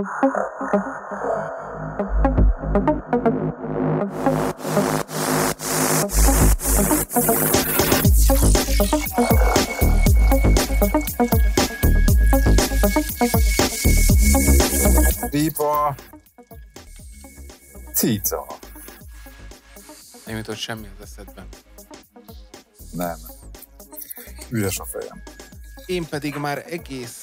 Cica. Nem jutott semmi az eszedben. Nem. Üres a fejem. Én pedig már egész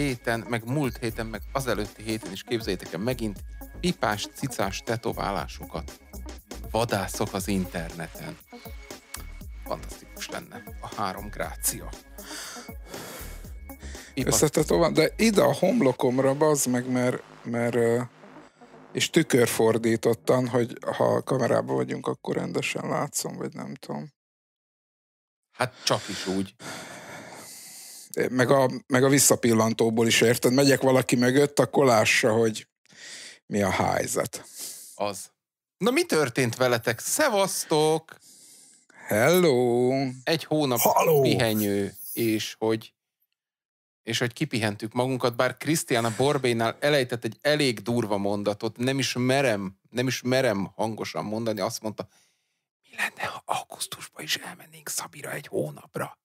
héten, meg múlt héten, meg azelőtti héten is képzeljétek el megint pipás, cicás tetoválásokat vadászok az interneten. Fantasztikus lenne a három grácia. Összetetován, de ide a homlokomra bazd meg, mert, mert és tükörfordítottan, hogy ha kamerában vagyunk, akkor rendesen látszom, vagy nem tudom. Hát csak is úgy meg a, meg a visszapillantóból is érted, megyek valaki mögött, akkor lássa, hogy mi a helyzet. Az. Na mi történt veletek? Szevasztok! Hello! Egy hónap Hello. pihenő, és hogy és hogy kipihentük magunkat, bár Krisztián a Borbénál elejtett egy elég durva mondatot, nem is merem, nem is merem hangosan mondani, azt mondta, mi lenne, ha augusztusban is elmennénk Szabira egy hónapra?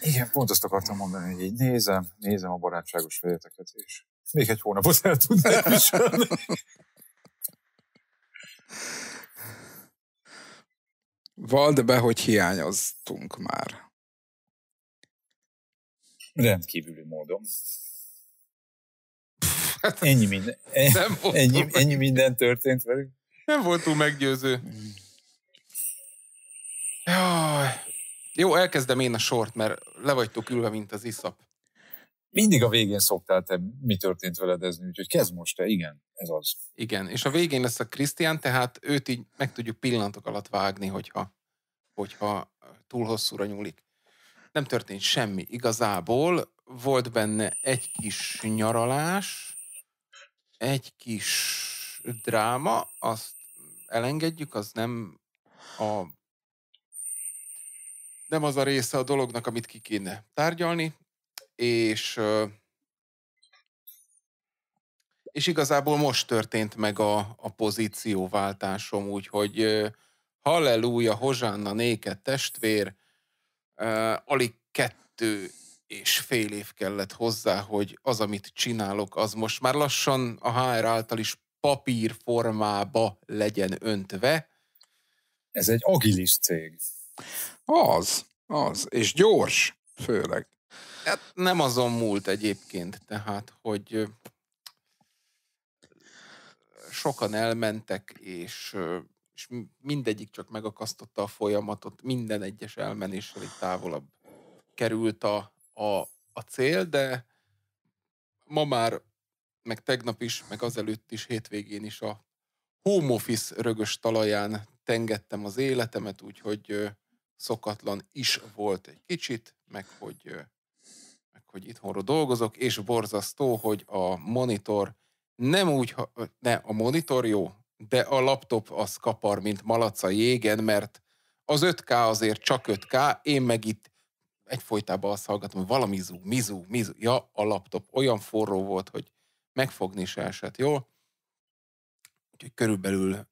Igen, pont azt akartam mondani, hogy így nézem, nézem a barátságos fejeteket, és még egy hónapot el tudnék viselni. Vald be, hogy hiányoztunk már. Rendkívüli módon. Hát ennyi, minden, nem ennyi, ennyi minden történt velük. Nem volt túl meggyőző. Jaj. Jó, elkezdem én a sort, mert le vagytok ülve, mint az iszap. Mindig a végén szoktál te, mi történt veled ez, úgyhogy kezd most te, igen, ez az. Igen, és a végén lesz a Krisztián, tehát őt így meg tudjuk pillanatok alatt vágni, hogyha, hogyha túl hosszúra nyúlik. Nem történt semmi igazából, volt benne egy kis nyaralás, egy kis dráma, azt elengedjük, az nem a nem az a része a dolognak, amit ki kéne tárgyalni, és, és igazából most történt meg a, a pozícióváltásom, úgyhogy hallelúja, hozsánna néked testvér, alig kettő és fél év kellett hozzá, hogy az, amit csinálok, az most már lassan a HR által is papírformába legyen öntve. Ez egy agilis cég. Az, az, és gyors, főleg. Hát nem azon múlt egyébként, tehát, hogy sokan elmentek, és, és mindegyik csak megakasztotta a folyamatot, minden egyes elmenéssel egy távolabb került a, a, a cél, de ma már, meg tegnap is, meg azelőtt is, hétvégén is a home office rögös talaján tengettem az életemet, úgyhogy szokatlan is volt egy kicsit, meg hogy, meg hogy itthonról dolgozok, és borzasztó, hogy a monitor nem úgy, ne, a monitor jó, de a laptop az kapar, mint malac a jégen, mert az 5K azért csak 5K, én meg itt egyfolytában azt hallgatom, hogy valami zú, mizú, mizú. Ja, a laptop olyan forró volt, hogy megfogni se esett, jó? Úgyhogy körülbelül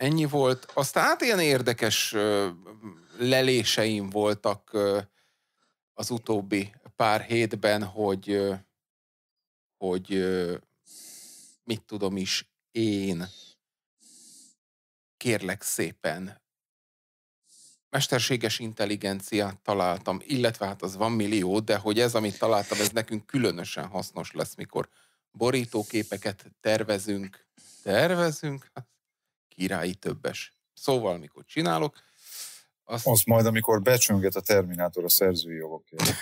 Ennyi volt. Aztán hát ilyen érdekes leléseim voltak az utóbbi pár hétben, hogy, hogy mit tudom is, én kérlek szépen mesterséges intelligenciát találtam, illetve hát az van millió, de hogy ez, amit találtam, ez nekünk különösen hasznos lesz, mikor borítóképeket tervezünk, tervezünk, királyi többes. Szóval, mikor csinálok, azt... Azt majd, amikor becsönget a Terminátor a szerzői jogokért.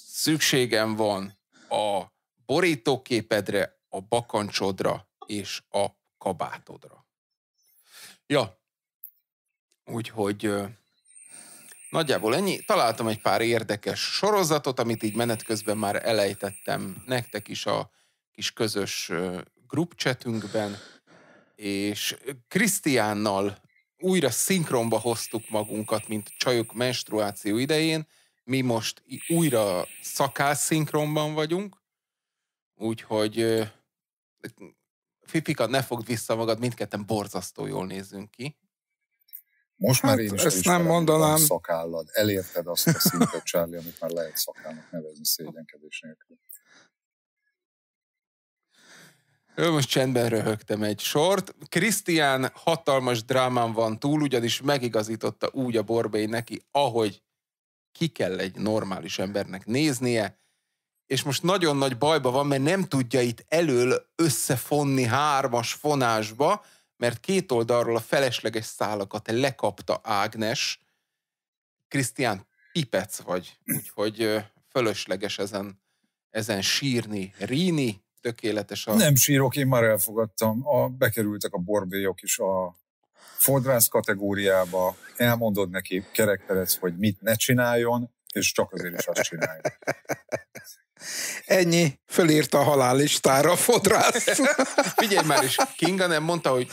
Szükségem van a borítóképedre, a bakancsodra és a kabátodra. Ja, úgyhogy nagyjából ennyi. Találtam egy pár érdekes sorozatot, amit így menet közben már elejtettem nektek is a kis közös grupcsetünkben, és Krisztiánnal újra szinkronba hoztuk magunkat, mint csajok menstruáció idején. Mi most újra szakás szinkronban vagyunk, úgyhogy Fifika, ne fogd vissza magad, mindketten borzasztó jól nézünk ki. Most hát, már én is ezt nem mondanám. Szakállad. Elérted azt a szintet, Charlie, amit már lehet szakálnak nevezni szégyenkedés nélkül. Ő most csendben röhögtem egy sort. Krisztián hatalmas drámán van túl, ugyanis megigazította úgy a borbély neki, ahogy ki kell egy normális embernek néznie, és most nagyon nagy bajba van, mert nem tudja itt elől összefonni hármas fonásba, mert két oldalról a felesleges szálakat lekapta Ágnes. Krisztián, pipec vagy, úgyhogy fölösleges ezen, ezen sírni, ríni, tökéletes a... Nem sírok, én már elfogadtam. A, bekerültek a borbélyok is a fodrász kategóriába, elmondod neki kerekperec, hogy mit ne csináljon, és csak azért is azt csinálja. Ennyi, fölírta a a fodrász. Figyelj már is, Kinga nem mondta, hogy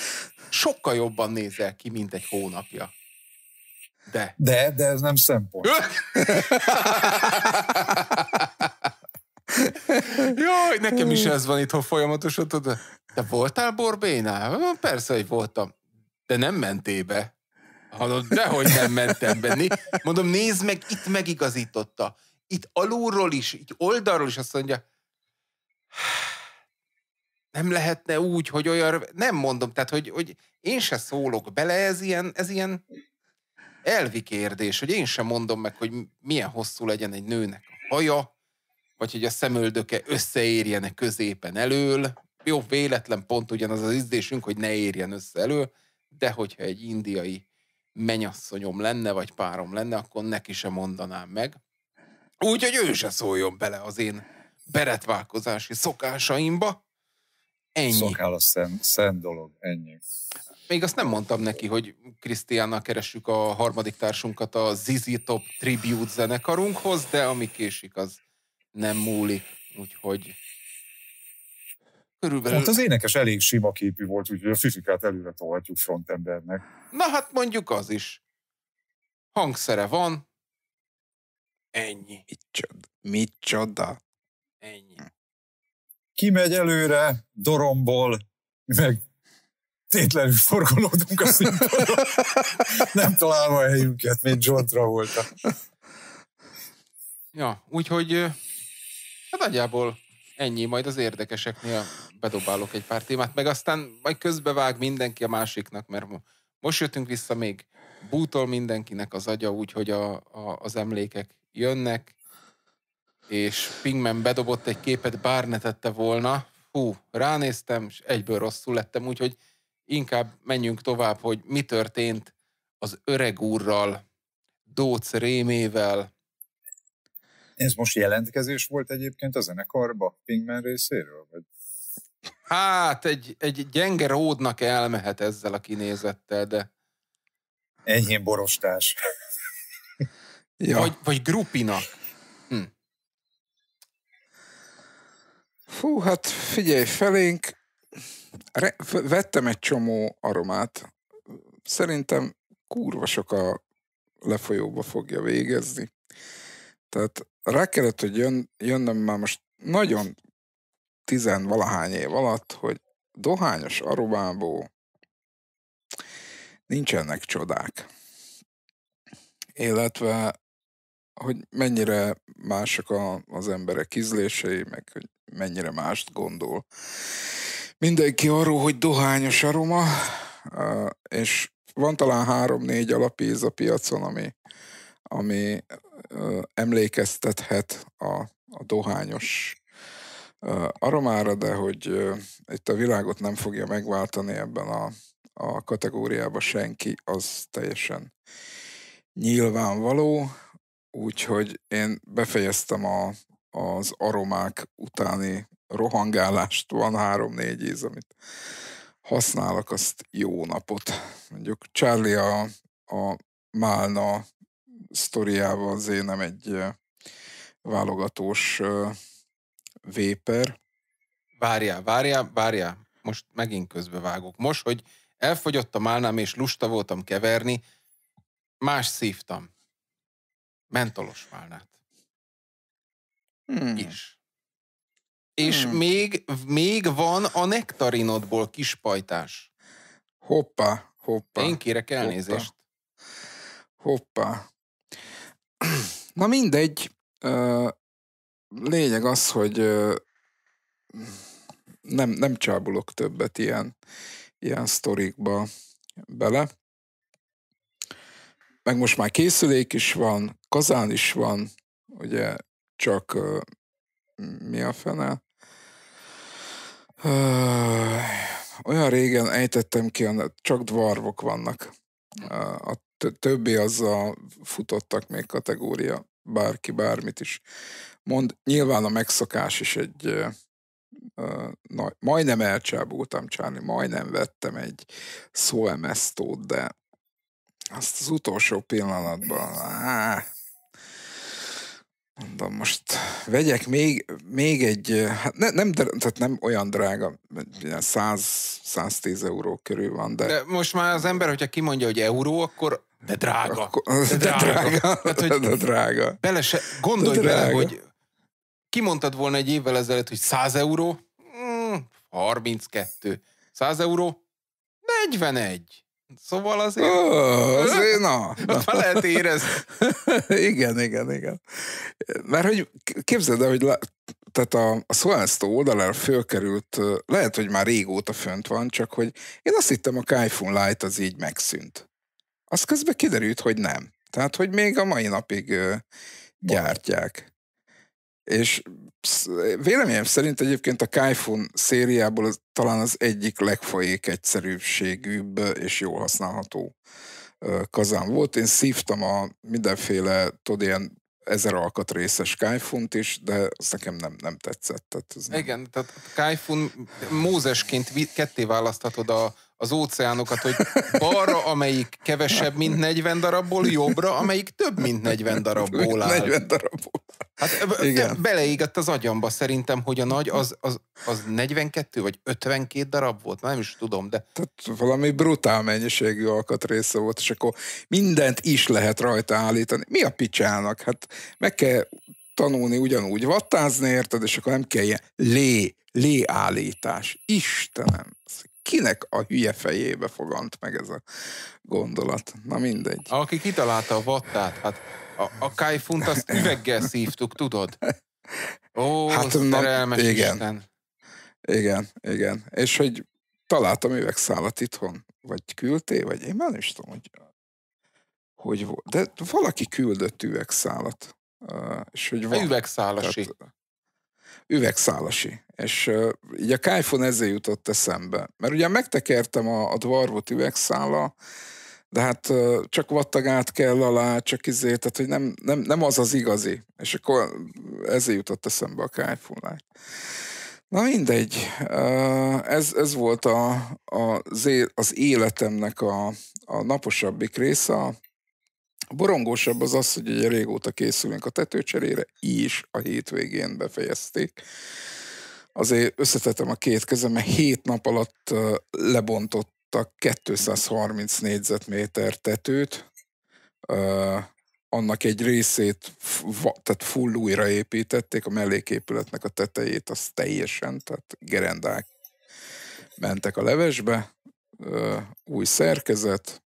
sokkal jobban nézel ki, mint egy hónapja. De. De, de ez nem szempont. Jaj, nekem is ez van itt, ha folyamatosan, tudod? Te voltál Borbénál? Persze, hogy voltam. De nem mentébe. Hallod, dehogy nem mentem benni. Mondom, nézd meg, itt megigazította. Itt alulról is, itt oldalról is azt mondja, nem lehetne úgy, hogy olyan, nem mondom, tehát, hogy, hogy én se szólok bele, ez ilyen, ez ilyen elvi kérdés, hogy én sem mondom meg, hogy milyen hosszú legyen egy nőnek a haja, vagy hogy a szemöldöke összeérjene középen elől. Jó, véletlen pont ugyanaz az izdésünk, hogy ne érjen össze elő, de hogyha egy indiai menyasszonyom lenne, vagy párom lenne, akkor neki sem mondanám meg. Úgyhogy ő se szóljon bele az én beretválkozási szokásaimba. Ennyi. Szokál a szent, szent dolog, ennyi. Még azt nem mondtam neki, hogy Krisztiánnal keressük a harmadik társunkat a Zizi Top Tribute zenekarunkhoz, de ami késik, az nem múlik, úgyhogy körülbelül... Hát az énekes elég sima képű volt, úgyhogy a fizikát előre tolhatjuk frontembernek. Na hát mondjuk az is. Hangszere van, ennyi. Mit csoda. Mit csoda. Ennyi. Kimegy előre, dorombol, meg tétlenül forgolódunk a színpadon, nem találva a helyünket, mint John Travolta. Ja, úgyhogy Hát nagyjából ennyi, majd az érdekeseknél bedobálok egy pár témát, meg aztán majd közbevág mindenki a másiknak, mert most jöttünk vissza még bútol mindenkinek az agya, úgyhogy a, a, az emlékek jönnek, és Pingman bedobott egy képet, bár ne tette volna. Hú, ránéztem, és egyből rosszul lettem, úgyhogy inkább menjünk tovább, hogy mi történt az öreg úrral, Dóc rémével, ez most jelentkezés volt egyébként a zenekarba Pingman részéről? Vagy? Hát, egy, egy gyenge ródnak elmehet ezzel a kinézettel, de... Enyhén borostás. ja. vagy, vagy grupinak. Hm. Fú, hát figyelj, felénk re, vettem egy csomó aromát. Szerintem kurva sok a lefolyóba fogja végezni. Tehát rá kellett, hogy jön, jönnöm már most nagyon tizenvalahány év alatt, hogy dohányos arubából nincsenek csodák. Illetve, hogy mennyire mások a, az emberek ízlései, meg hogy mennyire mást gondol. Mindenki arról, hogy dohányos aroma, és van talán három-négy alapíz a piacon, ami, ami ö, emlékeztethet a, a dohányos ö, aromára, de hogy ö, itt a világot nem fogja megváltani ebben a, a kategóriában senki, az teljesen nyilvánvaló, úgyhogy én befejeztem a, az aromák utáni rohangálást, van három-négy íz, amit használok, azt jó napot. Mondjuk Charlie a, a málna sztoriával azért nem egy válogatós véper. Várjál, várjál, várjál, most megint közbevágok. Most, hogy elfogyott a málnám és lusta voltam keverni, más szívtam. Mentolos málnát. Hmm. Is. És hmm. még, még van a nektarinodból kispajtás. Hoppá, hoppá. Én kérek elnézést. Hoppá. hoppá. Na mindegy, lényeg az, hogy nem, nem csábulok többet ilyen, ilyen sztorikba bele. Meg most már készülék is van, kazán is van, ugye csak mi a fene? Olyan régen ejtettem ki, csak dvarvok vannak. A többi az a futottak még kategória, bárki bármit is mond. Nyilván a megszokás is egy na, majdnem elcsábultam csinálni, majdnem vettem egy szóemesztót, de azt az utolsó pillanatban, áh, Mondom, most vegyek még, még egy, hát ne, nem, tehát nem olyan drága, 100-110 euró körül van, de... de... most már az ember, hogyha kimondja, hogy euró, akkor de drága. Akkor, de, drága. de drága. Tehát, hogy de drága. Bele se, gondolj de drága. bele, hogy kimondtad volna egy évvel ezelőtt, hogy 100 euró, 32. Hmm, 100 euró, 41. Szóval azért... Ó, azért na, na. Azt már lehet érezni. igen, igen, igen. Mert hogy képzeld el, hogy le, tehát a, a Szolásztó oldalára fölkerült, lehet, hogy már régóta fönt van, csak hogy én azt hittem a Kaifun Light az így megszűnt. Az közben kiderült, hogy nem. Tehát, hogy még a mai napig gyártják és véleményem szerint egyébként a Kaifun szériából az, talán az egyik legfajék egyszerűségűbb és jól használható kazán volt. Én szívtam a mindenféle, tudod, ilyen ezer alkatrészes kaifun is, de az nekem nem, nem tetszett. Tehát ez nem... Igen, tehát Kaifun Mózesként ketté választhatod a, az óceánokat, hogy balra, amelyik kevesebb, mint 40 darabból, jobbra, amelyik több, mint 40 darabból áll. 40 darabból. Hát Igen. beleégett az agyamba szerintem, hogy a nagy az, az, az 42 vagy 52 darab volt, nem is tudom, de... Tehát valami brutál mennyiségű alkatrésze volt, és akkor mindent is lehet rajta állítani. Mi a picsának? Hát meg kell tanulni ugyanúgy vattázni, érted, és akkor nem kell ilyen lé, léállítás. Istenem, ez kinek a hülye fejébe fogant meg ez a gondolat. Na mindegy. Aki kitalálta a vattát, hát a, a kájfunt azt üveggel szívtuk, tudod? Ó, hát, na, igen. Isten. Igen, igen. És hogy találtam üvegszálat itthon, vagy küldté, vagy én már nem is tudom, hogy, hogy volt. De valaki küldött üvegszálat. És hogy van. Üvegszálasít. Tehát, üvegszálasi. És uh, így a Kájfon ezzel jutott eszembe. Mert ugye megtekertem a, a dvarvot üvegszála, de hát uh, csak vattagát kell alá, csak izé, tehát hogy nem, nem, nem az az igazi. És akkor ezzel jutott eszembe a Kájfon Na mindegy, uh, ez, ez volt a, a, az, az életemnek a, a naposabbik része, a a borongósabb az az, hogy ugye régóta készülünk a tetőcserére, is a hétvégén befejezték. Azért összetettem a két kezem, mert hét nap alatt lebontottak 230 négyzetméter tetőt, annak egy részét, tehát full építették, a melléképületnek a tetejét, az teljesen, tehát gerendák mentek a levesbe, új szerkezet,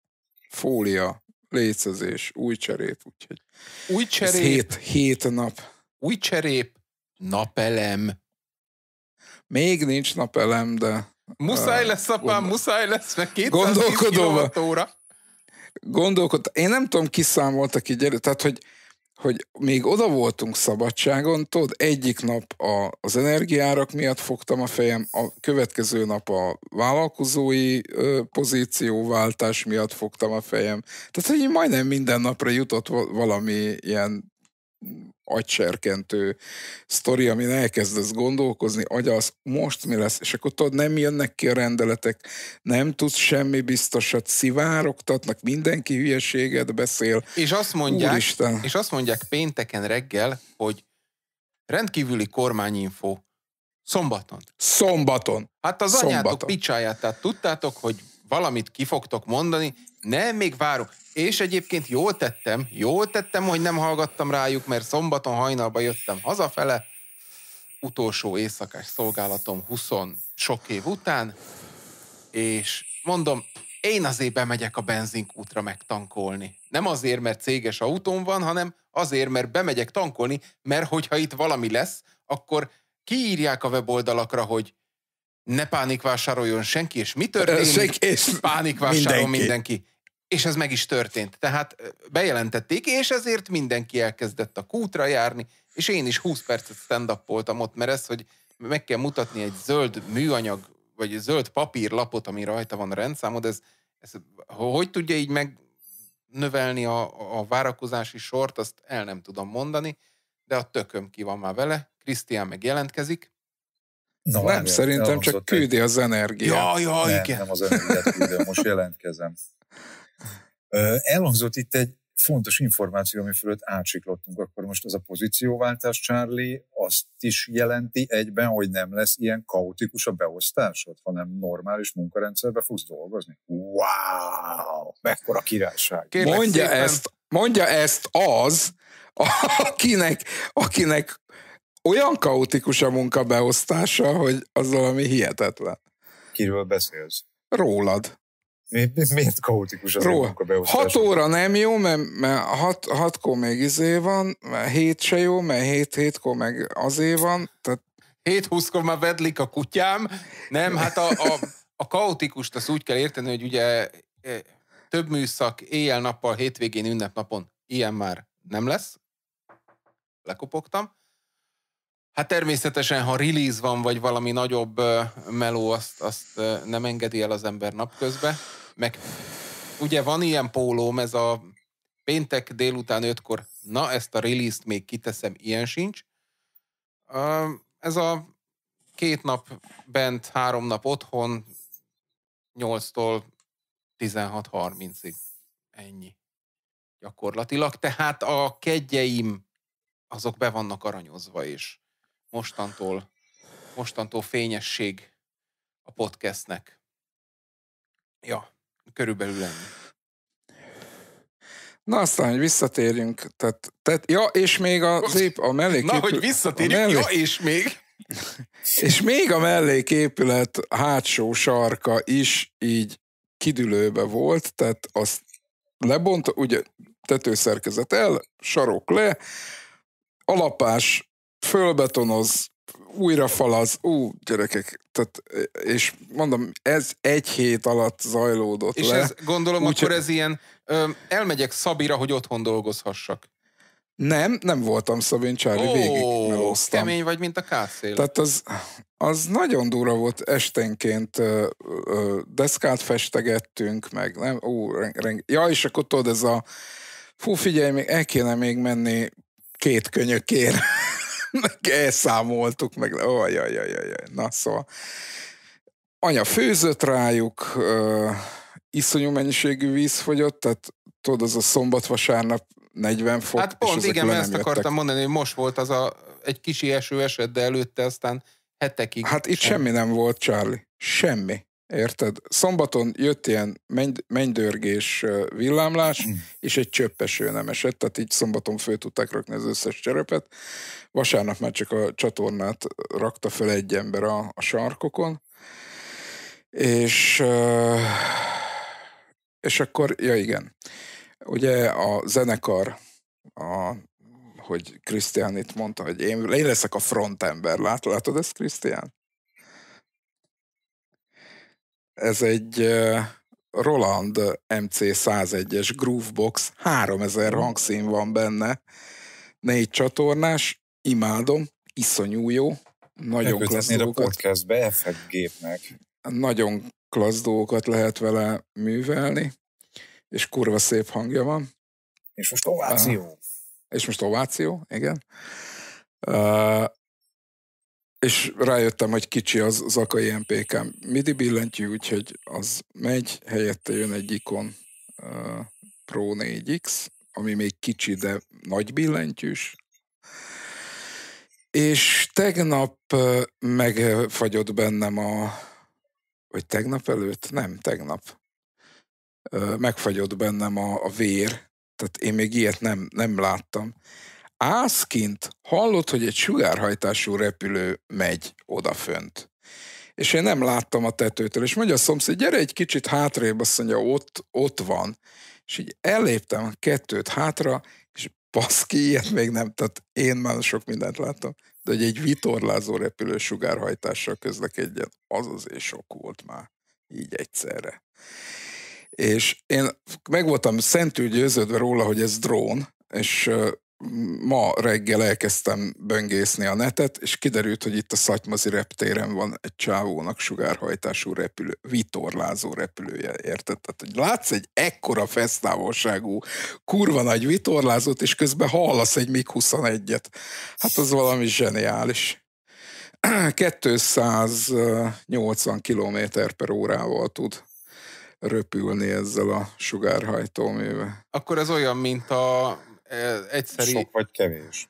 fólia, lécezés, új cserép, úgyhogy. Új cserép. Hét, hét nap. Új cserép, napelem. Még nincs napelem, de... Muszáj lesz, apám, gondol... muszáj lesz, meg két óra. Gondolkodva. Én nem tudom, kiszámoltak így elő, tehát hogy hogy még oda voltunk szabadságon, tudod, egyik nap a, az energiárak miatt fogtam a fejem, a következő nap a vállalkozói ö, pozícióváltás miatt fogtam a fejem. Tehát, hogy majdnem minden napra jutott valami ilyen agyserkentő sztori, amin elkezdesz gondolkozni, az most mi lesz, és akkor tudod, nem jönnek ki a rendeletek, nem tudsz semmi biztosat, szivárogtatnak, mindenki hülyeséget beszél. És azt mondják, Úristen. és azt mondják pénteken reggel, hogy rendkívüli kormányinfo szombaton. Szombaton. Hát az anyátok szombaton. picsáját, tehát tudtátok, hogy valamit ki fogtok mondani, nem, még várok. És egyébként jól tettem, jól tettem, hogy nem hallgattam rájuk, mert szombaton hajnalba jöttem hazafele, utolsó éjszakás szolgálatom 20 sok év után, és mondom, én azért bemegyek a benzinkútra megtankolni. Nem azért, mert céges autón van, hanem azért, mert bemegyek tankolni, mert hogyha itt valami lesz, akkor kiírják a weboldalakra, hogy ne pánikvásároljon senki, és mi történik? pánikvásárol mindenki. mindenki. És ez meg is történt. Tehát bejelentették, és ezért mindenki elkezdett a kútra járni, és én is 20 percet stand ott, mert ez, hogy meg kell mutatni egy zöld műanyag, vagy egy zöld papírlapot, ami rajta van a rendszámod, ez, ez hogy tudja így meg növelni a, a várakozási sort, azt el nem tudom mondani, de a tököm ki van már vele, Krisztián meg jelentkezik, No, nem, nem szerintem csak küldi az energiát. Ja, ja, nem, igen. Nem az energiát küldöm, most jelentkezem. Elhangzott itt egy fontos információ, ami fölött átsiklottunk, akkor most az a pozícióváltás, Charlie, azt is jelenti egyben, hogy nem lesz ilyen kaotikus a beosztásod, hanem normális munkarendszerbe fogsz dolgozni. Wow! Mekkora királyság! Kérlek mondja, szépen. ezt, mondja ezt az, akinek, akinek olyan kaotikus a munka beosztása, hogy az valami hihetetlen. Kiről beszélsz? Rólad miért kaotikus az Ró, munkabeosztás? Hat óra nem jó, mert, mert hat, hatkor még izé van, mert hét se jó, mert hét, hétkor meg azé van. Tehát... Hét húszkor már vedlik a kutyám. Nem, hát a, a, a kaotikust azt úgy kell érteni, hogy ugye e, több műszak éjjel-nappal, hétvégén, ünnepnapon ilyen már nem lesz. Lekopogtam. Hát természetesen, ha release van, vagy valami nagyobb meló, azt, azt nem engedi el az ember napközben. Meg ugye van ilyen pólóm, ez a péntek délután ötkor, na ezt a release-t még kiteszem, ilyen sincs. Ez a két nap bent, három nap otthon, 8-tól 16.30-ig. Ennyi. Gyakorlatilag. Tehát a kegyeim azok be vannak aranyozva is mostantól, mostantól fényesség a podcastnek. Ja, körülbelül ennyi. Na aztán, hogy visszatérjünk. Tehát, tehát, ja, és még a, épp, a melléképület... Na, hogy visszatérjünk, mellé... ja, és még... és még a melléképület hátsó sarka is így kidülőbe volt, tehát azt lebont, ugye tetőszerkezet el, sarok le, alapás fölbetonoz, újra falaz, ú, gyerekek, tehát, és mondom, ez egy hét alatt zajlódott És le. ez gondolom, Úgy, akkor ez ilyen, ö, elmegyek Szabira, hogy otthon dolgozhassak. Nem, nem voltam Szabin Csári, Ó, végig melóztam. kemény vagy, mint a kászél. Tehát az, az nagyon durva volt esténként, ö, ö, deszkát festegettünk, meg nem, ú, reng, reng, ja, és akkor tudod, ez a, fú, figyelj, még el kéne még menni két könyökére meg elszámoltuk, meg ajajajajaj, oh, jaj, na szóval. Anya főzött rájuk, uh, iszonyú mennyiségű víz fogyott, tehát tudod, az a szombat-vasárnap 40 fok. Hát pont, és igen, ezt akartam jöttek. mondani, hogy most volt az a, egy kis eső eset, de előtte aztán hetekig. Hát itt semmi nem volt, Charlie. Semmi. Érted? Szombaton jött ilyen mennydörgés villámlás, hmm. és egy csöppeső nem esett, tehát így szombaton föl tudták rakni az összes cserepet. Vasárnap már csak a csatornát rakta föl egy ember a, a sarkokon, és, és akkor, ja igen, ugye a zenekar, a, hogy Krisztián itt mondta, hogy én, én leszek a frontember, látod, látod ezt, Krisztián? Ez egy Roland MC101-es Groovebox, 3000 mhm. hangszín van benne, négy csatornás, imádom, iszonyú jó, nagyon klassz a podcastbe effekt gépnek. Nagyon klassz dolgokat lehet vele művelni, és kurva szép hangja van. És most ováció. Uh, és most ováció, igen. Uh, és rájöttem, hogy kicsi az zakai MPK MIDI billentyű, úgyhogy az megy, helyette jön egy ikon uh, Pro 4X, ami még kicsi, de nagy billentyűs. És tegnap megfagyott bennem a, vagy tegnap előtt? Nem, tegnap. megfagyott bennem a, a vér, tehát én még ilyet nem, nem láttam ászként kint, hogy egy sugárhajtású repülő megy odafönt. És én nem láttam a tetőtől, és mondja a szomszéd, gyere egy kicsit hátrébb, azt mondja, ott, ott van. És így elléptem a kettőt hátra, és baszki, ilyet még nem, tehát én már sok mindent láttam, de hogy egy vitorlázó repülő sugárhajtással közlekedjen, az és sok volt már, így egyszerre. És én meg voltam szentül győződve róla, hogy ez drón, és ma reggel elkezdtem böngészni a netet, és kiderült, hogy itt a Szatymazi reptéren van egy csávónak sugárhajtású repülő, vitorlázó repülője, érted? Tehát, hogy látsz egy ekkora fesztávolságú, kurva nagy vitorlázót, és közben hallasz egy MiG-21-et. Hát az valami zseniális. 280 km per órával tud röpülni ezzel a sugárhajtóművel. Akkor ez olyan, mint a egyszerű... Sok vagy kevés?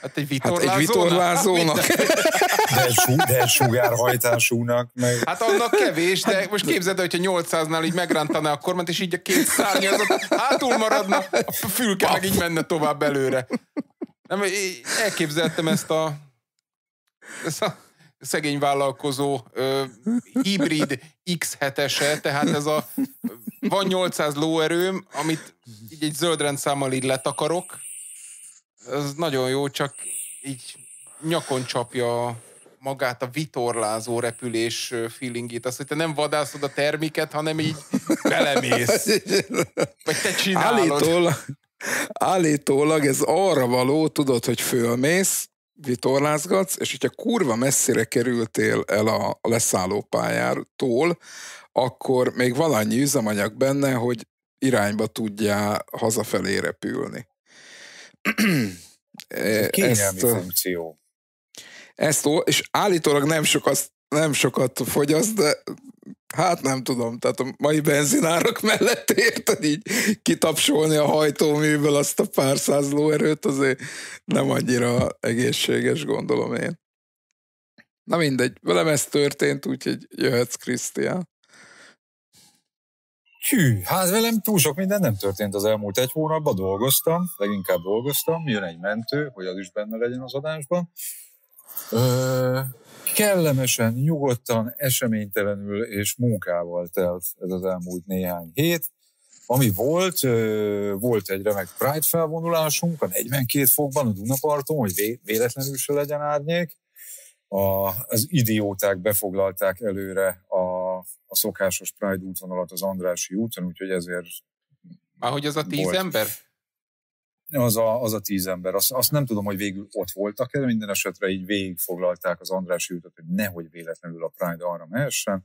Hát egy vitorlázónak. Hát egy vitorlázónak. Hát de, su, de sugárhajtásúnak. Meg. Hát annak kevés, de most képzeld, hogyha 800-nál így megrántaná a kormányt, és így a két szárnya azok hátul maradna, a fülke meg így menne tovább előre. Nem, elképzeltem ezt a, ezt a szegény vállalkozó hibrid X7-ese, tehát ez a van 800 lóerőm, amit így egy zöld rendszámmal így letakarok. Ez nagyon jó, csak így nyakon csapja magát a vitorlázó repülés feelingét. Azt, hogy te nem vadászod a terméket, hanem így belemész. Vagy te csinálod. Állítólag, állítólag ez arra való, tudod, hogy fölmész, vitorlázgatsz, és hogyha kurva messzire kerültél el a leszálló leszállópályától, akkor még van annyi üzemanyag benne, hogy irányba tudjál hazafelé repülni. Ez e, ezt, funkció. Ezt, és állítólag nem, sok nem sokat fogyaszt, de Hát nem tudom, tehát a mai benzinárak mellett érted így kitapsolni a hajtóműből azt a pár száz lóerőt, azért nem annyira egészséges, gondolom én. Na mindegy, velem ez történt, úgyhogy jöhetsz, Krisztián. Hű, hát velem túl sok minden nem történt az elmúlt egy hónapban, dolgoztam, leginkább dolgoztam, jön egy mentő, hogy az is benne legyen az adásban kellemesen, nyugodtan, eseménytelenül és munkával telt ez az elmúlt néhány hét. Ami volt, volt egy remek Pride felvonulásunk a 42 fokban a Dunaparton, hogy véletlenül se legyen árnyék. A, az idióták befoglalták előre a, a szokásos Pride útvonalat az Andrási úton, úgyhogy ezért... Ahogy hogy az a tíz volt. ember? az a, az a tíz ember. Azt, azt nem tudom, hogy végül ott voltak-e, de minden esetre így végigfoglalták az András ültet, hogy nehogy véletlenül a Pride arra mehessen.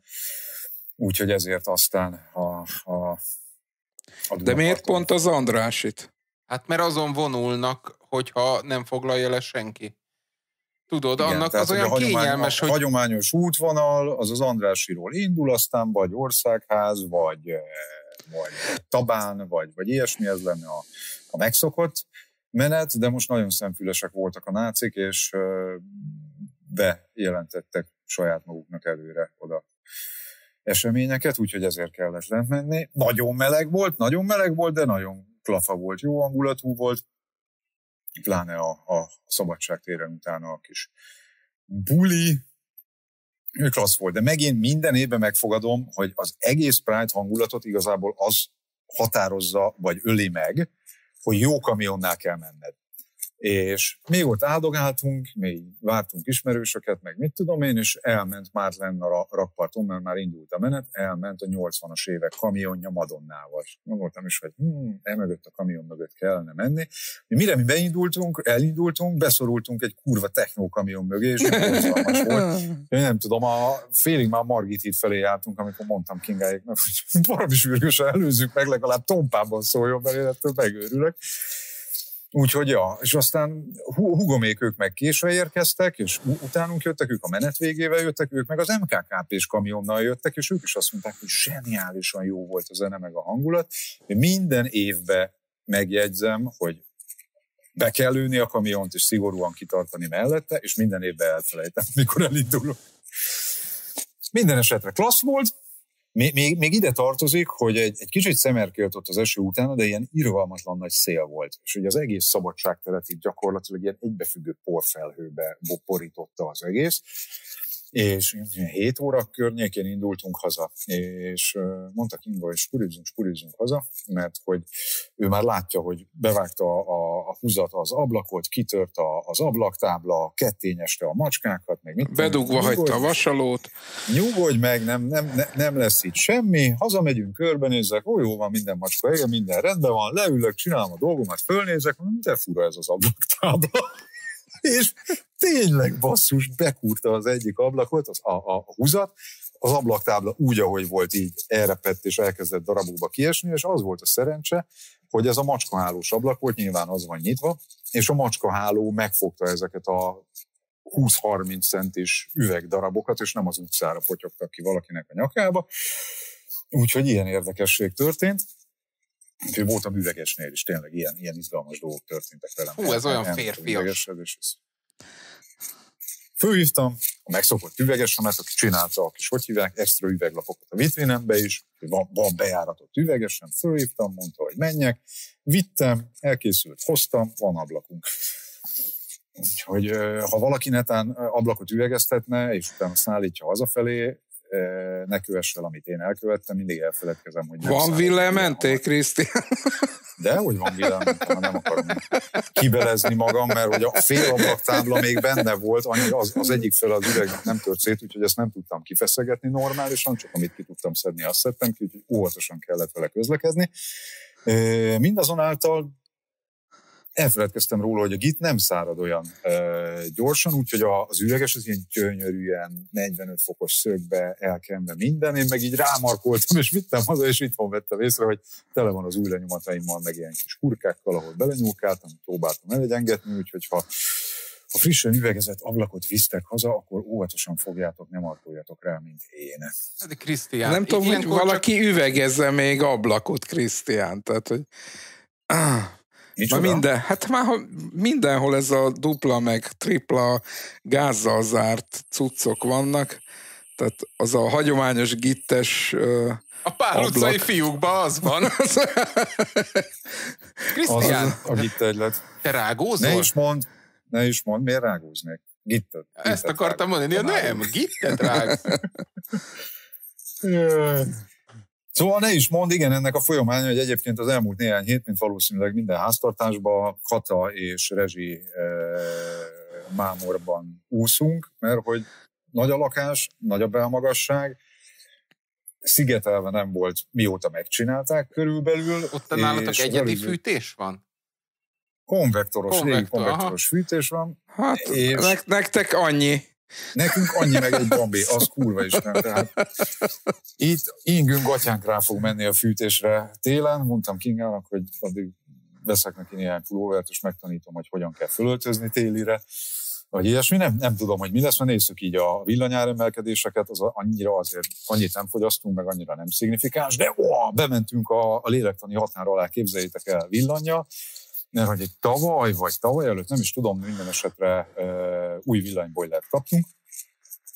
Úgyhogy ezért aztán a, a, a De miért pont az Andrásit? Hát mert azon vonulnak, hogyha nem foglalja le senki. Tudod, Igen, annak az olyan a kényelmes, a, hogy... hagyományos útvonal, az az Andrásiról indul, aztán vagy országház, vagy eh, vagy tabán, vagy, vagy ilyesmi, ez lenne a, a megszokott menet, de most nagyon szemfülesek voltak a nácik, és bejelentettek saját maguknak előre oda eseményeket, úgyhogy ezért kellett lent menni. Nagyon meleg volt, nagyon meleg volt, de nagyon klafa volt, jó hangulatú volt, pláne a, a szabadságtéren utána a kis buli, ő klassz volt. De megint minden évben megfogadom, hogy az egész Pride hangulatot igazából az határozza, vagy öli meg, hogy jó kamionnál kell menned. És még ott áldogáltunk, még vártunk ismerősöket, meg mit tudom én, és elment már lenne a rakparton, mert már indult a menet, elment a 80-as évek kamionja Madonnával. Gondoltam is, hogy hm, mögött a kamion mögött kellene menni. Mire mi beindultunk, elindultunk, beszorultunk egy kurva technó kamion mögé, és volt. Én nem tudom, a félig már Margit híd felé jártunk, amikor mondtam Kingáéknak, hogy valami sürgősen előzzük meg, legalább tompában szóljon, mert én ettől megőrülök Úgyhogy ja, és aztán hugomék ők meg késve érkeztek, és utánunk jöttek, ők a menet végével jöttek, ők meg az MKKP-s kamionnal jöttek, és ők is azt mondták, hogy zseniálisan jó volt a zene meg a hangulat. Én minden évben megjegyzem, hogy be kell lőni a kamiont, és szigorúan kitartani mellette, és minden évben elfelejtem, mikor elindulok. Minden esetre klassz volt, még, még, még ide tartozik, hogy egy, egy kicsit ott az eső után, de ilyen irgalmatlan nagy szél volt. És ugye az egész szabadságteret itt gyakorlatilag ilyen egybefüggő porfelhőbe borította az egész és 7 óra környékén indultunk haza, és mondta Kinga, hogy spurizunk, spurizunk haza, mert hogy ő már látja, hogy bevágta a, a húzat az ablakot, kitört a, az ablaktábla, kettényeste a macskákat, meg mit Bedugva hagyta a vasalót. Nyugodj meg, nem, nem, ne, nem lesz itt semmi, hazamegyünk, körbenézzek, ó, jó van, minden macska igen, minden rendben van, leülök, csinálom a dolgomat, fölnézek, mondom, de fura ez az ablaktábla és tényleg basszus, bekúrta az egyik ablakot, az a, a, a húzat, az ablaktábla úgy, ahogy volt, így elrepett és elkezdett darabokba kiesni, és az volt a szerencse, hogy ez a macskahálós ablak volt, nyilván az van nyitva, és a macskaháló megfogta ezeket a 20-30 centis üvegdarabokat, és nem az utcára potyogtak ki valakinek a nyakába. Úgyhogy ilyen érdekesség történt. Úgyhogy voltam üvegesnél is, tényleg ilyen, ilyen izgalmas dolgok történtek velem. Hú, ez olyan férfias. Főhívtam a megszokott üvegesemet, aki csinálta a kis, hogy hívják, extra üveglapokat a vitrinembe is, van, van bejáratott üvegesen, főhívtam, mondta, hogy menjek, vittem, elkészült, hoztam, van ablakunk. Úgyhogy ha valaki netán ablakot üvegeztetne, és utána szállítja hazafelé, ne kövess fel, amit én elkövettem, mindig elfeledkezem, hogy nem Van villementé, Krisztián? De, hogy van villementé, nem akarom kibelezni magam, mert hogy a fél tábla még benne volt, annyi az, az egyik fel az üvegnek nem tört szét, úgyhogy ezt nem tudtam kifeszegetni normálisan, csak amit ki tudtam szedni, azt szedtem ki, úgyhogy óvatosan kellett vele közlekedni. Mindazonáltal elfeledkeztem róla, hogy a git nem szárad olyan ö, gyorsan, úgyhogy az üveges az ilyen gyönyörűen 45 fokos szögbe elkemve minden, én meg így rámarkoltam, és vittem haza, és itthon vettem észre, hogy tele van az új lenyomataimmal, meg ilyen kis kurkákkal, ahol belenyúlkáltam, próbáltam elegyengetni, úgyhogy ha a frissen üvegezett ablakot visztek haza, akkor óvatosan fogjátok, nem arkoljatok rá, mint én. De Krisztián, nem tudom, hogy valaki csak... üvegezze még ablakot, Krisztián. Tehát, hogy... Ah. Micsoda? minden, hát már ha mindenhol ez a dupla meg tripla gázzal zárt cuccok vannak, tehát az a hagyományos gittes uh, a pár ablak. utcai fiúkban az van. Krisztián. a gittegylet. Te rágózol? Ne is mond, ne is mond, miért rágóznék? Gittet. Ezt gittet akartam rág. mondani, ja, nem, gittet rág. Szóval ne is mond, igen, ennek a folyamánya, hogy egyébként az elmúlt néhány hét, mint valószínűleg minden háztartásban, kata és rezsi e, mámorban úszunk, mert hogy nagy a lakás, nagy a belmagasság, szigetelve nem volt, mióta megcsinálták körülbelül. Ott nálatok egyedi valami... fűtés van? Konvektoros, konvektor, konvektoros fűtés van. Hát és... nektek annyi. Nekünk annyi meg egy bombi az kurva is nem. Tehát itt ingünk atyánk rá fog menni a fűtésre télen. Mondtam Kingának, hogy addig veszek neki néhány pulóvert, és megtanítom, hogy hogyan kell fölöltözni télire, vagy ilyesmi. Nem, nem tudom, hogy mi lesz, mert nézzük így a villanyáremelkedéseket, az annyira azért, annyit nem fogyasztunk, meg annyira nem szignifikáns, de ó, bementünk a, a lélektani határ alá, képzeljétek el villanya, mert hogy egy tavaly, vagy tavaly előtt, nem is tudom, minden esetre új villanybojlert kaptunk,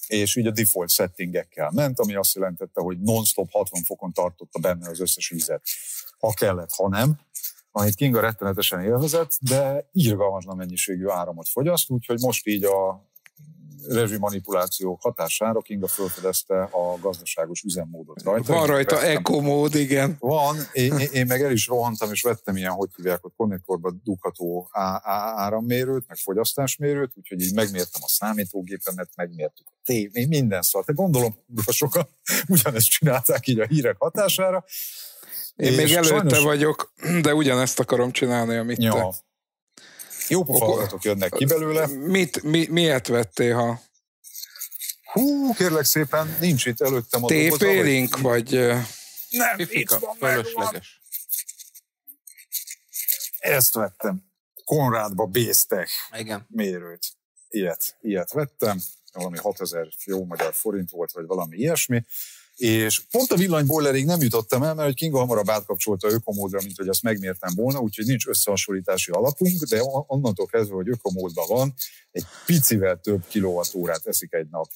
és így a default settingekkel ment, ami azt jelentette, hogy non-stop 60 fokon tartotta benne az összes vizet. Ha kellett, ha nem, amit Kinga rettenetesen élvezett, de irgalmatlan mennyiségű áramot fogyaszt, úgyhogy most így a manipuláció hatására Kinga felfedezte a gazdaságos üzemmódot rajta. Van rajta ekomód, igen. Van, én, én meg el is rohantam, és vettem ilyen, hogy hívják, hogy konnektorba dugható á- á- árammérőt, meg fogyasztásmérőt, úgyhogy így megmértem a számítógépemet, megmértük a tévé, minden szart. De hát gondolom, hogy sokan ugyanezt csinálták így a hírek hatására. Én még előtte sajnos... vagyok, de ugyanezt akarom csinálni, amit ja. te. Jó pofalatok jönnek ki belőle. Mit, mi, miért vettél, ha Hú, kérlek szépen, nincs itt előttem a TP-link, vagy... Nem, Fifika, itt van, fölösleges. Ezt vettem. Konrádba Béztek Igen. mérőt. Ilyet, ilyet vettem. Valami 6000 jó magyar forint volt, vagy valami ilyesmi és pont a villanyboilerig nem jutottam el, mert hogy Kinga hamarabb átkapcsolta ökomódra, mint hogy azt megmértem volna, úgyhogy nincs összehasonlítási alapunk, de onnantól kezdve, hogy ökomódban van, egy picivel több kilovatórát eszik egy nap,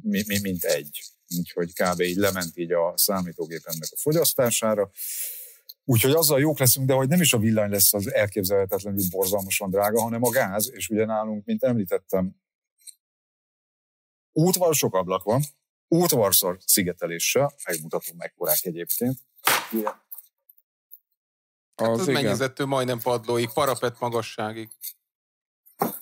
mi, mi, mint egy. Úgyhogy kb. így lement így a számítógépemnek a fogyasztására. Úgyhogy azzal jók leszünk, de hogy nem is a villany lesz az elképzelhetetlenül borzalmasan drága, hanem a gáz, és ugye nálunk, mint említettem, útval sok ablak van, útvarszor szigeteléssel, megmutatom mekkorák egyébként. Yeah. Hát az, az mennyezettől majdnem padlóig, parapet magasságig.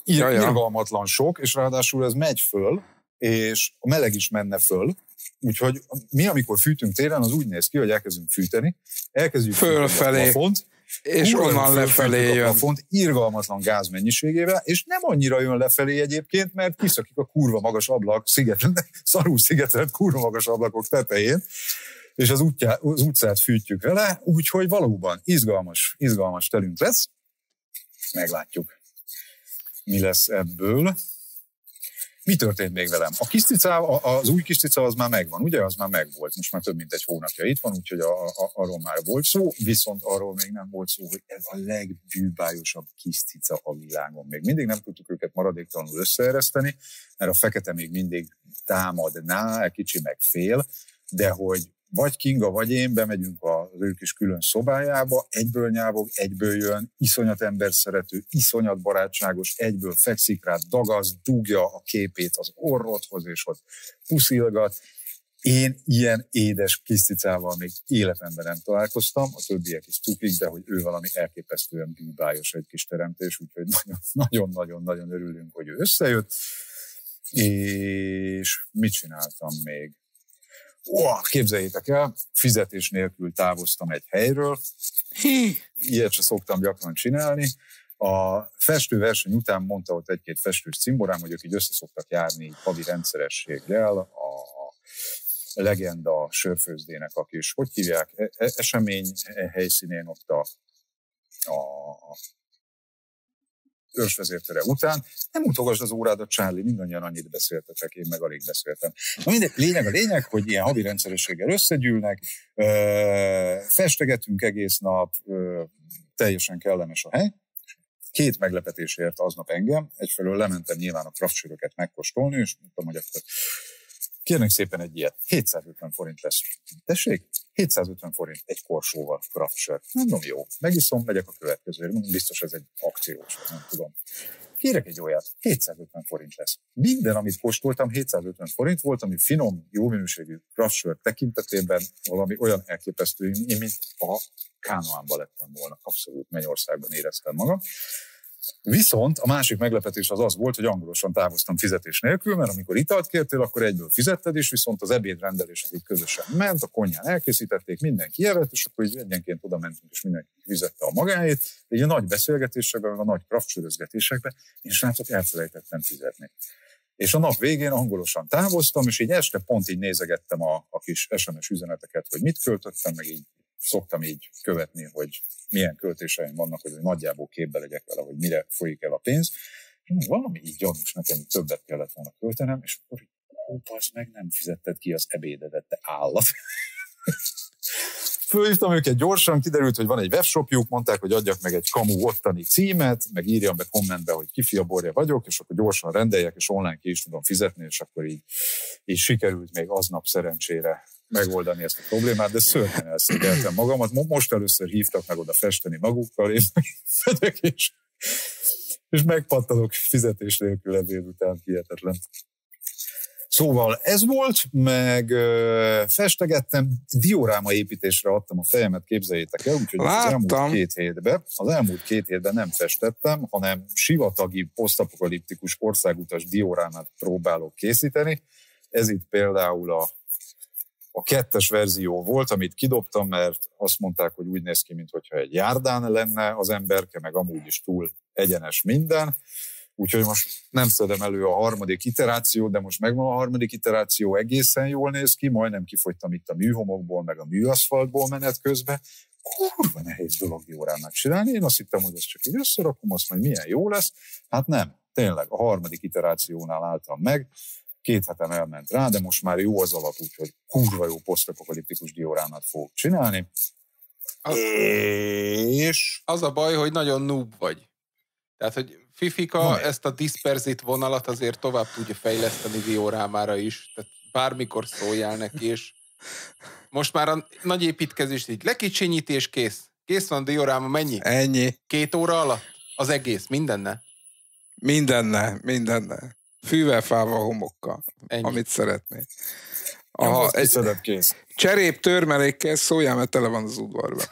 Ir- Irgalmatlan sok, és ráadásul ez megy föl, és a meleg is menne föl, úgyhogy mi, amikor fűtünk télen, az úgy néz ki, hogy elkezdünk fűteni, elkezdjük fölfelé a plafont, és onnan lefelé jön. A font irgalmatlan gáz mennyiségével, és nem annyira jön lefelé egyébként, mert kiszakik a kurva magas ablak, sziget, szarú szigetelt kurva magas ablakok tetején, és az, útjá, az utcát fűtjük vele, úgyhogy valóban izgalmas, izgalmas telünk lesz. Meglátjuk, mi lesz ebből. Mi történt még velem? A kis cica, az új kis cica az már megvan, ugye? Az már megvolt. Most már több mint egy hónapja itt van, úgyhogy a, a, arról már volt szó, viszont arról még nem volt szó, hogy ez a legbűbájosabb kis cica a világon. Még mindig nem tudtuk őket maradéktalanul összeereszteni, mert a fekete még mindig támadná, egy kicsi meg fél, de hogy vagy Kinga, vagy én bemegyünk az ők is külön szobájába, egyből nyávog, egyből jön, iszonyat ember szerető, iszonyat barátságos, egyből fekszik rá, dagaz, dugja a képét az orrodhoz, és ott puszilgat. Én ilyen édes kiszticával még életemben nem találkoztam, a többiek is cukik, de hogy ő valami elképesztően bűbájos egy kis teremtés, úgyhogy nagyon-nagyon-nagyon örülünk, hogy ő összejött. És mit csináltam még? Ó, képzeljétek el, fizetés nélkül távoztam egy helyről. Ilyet se szoktam gyakran csinálni. A festőverseny után mondta ott egy-két festős cimborám, hogy ők így össze szoktak járni havi rendszerességgel a legenda sörfőzdének a kis, hogy hívják, e-, e-, esemény helyszínén ott a, a őrsvezértere után. Nem utogasd az órádat, Charlie, mindannyian annyit beszéltetek, én meg alig beszéltem. Na mindegy, lényeg a lényeg, hogy ilyen havi rendszerességgel összegyűlnek, festegetünk egész nap, teljesen kellemes a hely, két meglepetés érte aznap engem. Egyfelől lementem nyilván a kraftsöröket megkóstolni, és mondtam, hogy akkor kérnek szépen egy ilyet, 750 forint lesz. Tessék? 750 forint egy korsóval craft Mondom, jó, megiszom, megyek a következőre. Mondom, biztos ez egy akciós, nem tudom. Kérek egy olyat, 750 forint lesz. Minden, amit kóstoltam, 750 forint volt, ami finom, jó minőségű craft tekintetében valami olyan elképesztő, mint a Kánoánba lettem volna. Abszolút Mennyországban éreztem magam. Viszont a másik meglepetés az az volt, hogy angolosan távoztam fizetés nélkül, mert amikor italt kértél, akkor egyből fizetted, is. viszont az ebédrendelés az így közösen ment, a konyhán elkészítették, mindenki evett, és akkor így egyenként oda mentünk, és mindenki fizette a magáét. Így a nagy beszélgetésekben, a nagy kraftsörözgetésekben és srácok elfelejtettem fizetni. És a nap végén angolosan távoztam, és így este pont így nézegettem a, a kis SMS üzeneteket, hogy mit költöttem, meg így szoktam így követni, hogy milyen költéseim vannak, hogy nagyjából képbe legyek vele, hogy mire folyik el a pénz. És valami így gyanús nekem, hogy többet kellett volna költenem, és akkor így, ó, meg nem fizetted ki az ebédedet, te állat. Fölhívtam őket gyorsan, kiderült, hogy van egy webshopjuk, mondták, hogy adjak meg egy kamu ottani címet, meg írjam be kommentbe, hogy kifia borja vagyok, és akkor gyorsan rendeljek, és online ki is tudom fizetni, és akkor így, így sikerült még aznap szerencsére megoldani ezt a problémát, de szörnyen elszigeltem magamat. Most először hívtak meg oda festeni magukkal, én és, és megpattanok fizetés nélkül ebéd után, hihetetlen. Szóval ez volt, meg ö, festegettem, dioráma építésre adtam a fejemet, képzeljétek el, úgyhogy az elmúlt két hétben, az elmúlt két hétben nem festettem, hanem sivatagi, posztapokaliptikus országutas diorámát próbálok készíteni. Ez itt például a, a kettes verzió volt, amit kidobtam, mert azt mondták, hogy úgy néz ki, mintha egy járdán lenne az emberke, meg amúgy is túl egyenes minden Úgyhogy most nem szedem elő a harmadik iterációt, de most megvan a harmadik iteráció, egészen jól néz ki, majdnem kifogytam itt a műhomokból, meg a műaszfaltból menet közben. Kurva nehéz dolog jó órán megcsinálni. Én azt hittem, hogy ezt csak így összerakom, azt majd milyen jó lesz. Hát nem, tényleg a harmadik iterációnál álltam meg, két hetem elment rá, de most már jó az alap, úgyhogy kurva jó posztapokaliptikus diorámát fogok csinálni. Az, és... Az a baj, hogy nagyon noob vagy. Tehát, hogy Fifika Van. ezt a disperzit vonalat azért tovább tudja fejleszteni Viorámára is, tehát bármikor szóljál neki, és most már a nagy építkezés így lekicsinyíti, és kész. Kész van dioráma, mennyi? Ennyi. Két óra alatt? Az egész, mindenne? Mindenne, mindenne. Fűvel, fával, homokkal, Ennyi. amit szeretné. Aha, egy kész. Cserép törmelékkel szóljál, mert tele van az udvarban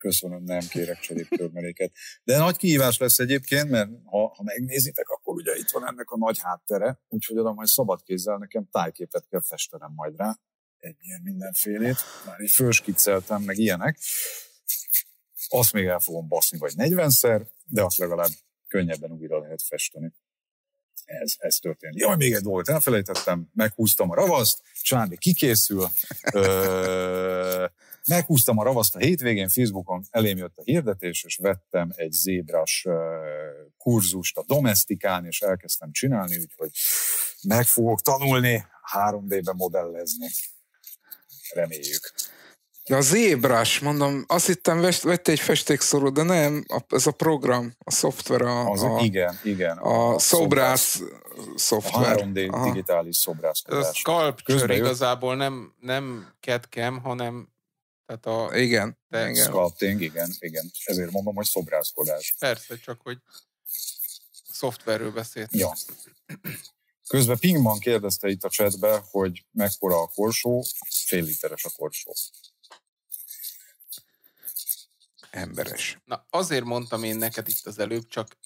köszönöm, nem kérek cseréptörmeléket. De nagy kihívás lesz egyébként, mert ha, ha megnézitek, akkor ugye itt van ennek a nagy háttere, úgyhogy oda majd szabad kézzel nekem tájképet kell festenem majd rá, egy ilyen mindenfélét, már így fölskicceltem, meg ilyenek. Azt még el fogom baszni, vagy 40-szer, de azt legalább könnyebben újra lehet festeni ez, ez történt. Jaj, még egy dolgot elfelejtettem, meghúztam a ravaszt, Csándi kikészül, ö, meghúztam a ravaszt a hétvégén, Facebookon elém jött a hirdetés, és vettem egy zébras kurzust a domestikán, és elkezdtem csinálni, úgyhogy meg fogok tanulni 3D-be modellezni. Reméljük. Ja, a zébras, mondom, azt hittem vett egy festékszorú, de nem, a, ez a program, a szoftver, a, az, a, igen, igen, a, a szobrász, szobrász szoftver. A 3D Aha. digitális szobrászkodás. Ez a sculpture igazából nem, nem ketkem, hanem tehát a igen, de, igen. Sculpting, igen, igen. Ezért mondom, hogy szobrázkodás. Persze, csak hogy szoftverről beszélt. Ja. Közben Pingman kérdezte itt a chatbe, hogy mekkora a korsó, fél literes a korsó. Emberes. Na, azért mondtam én neked itt az előbb, csak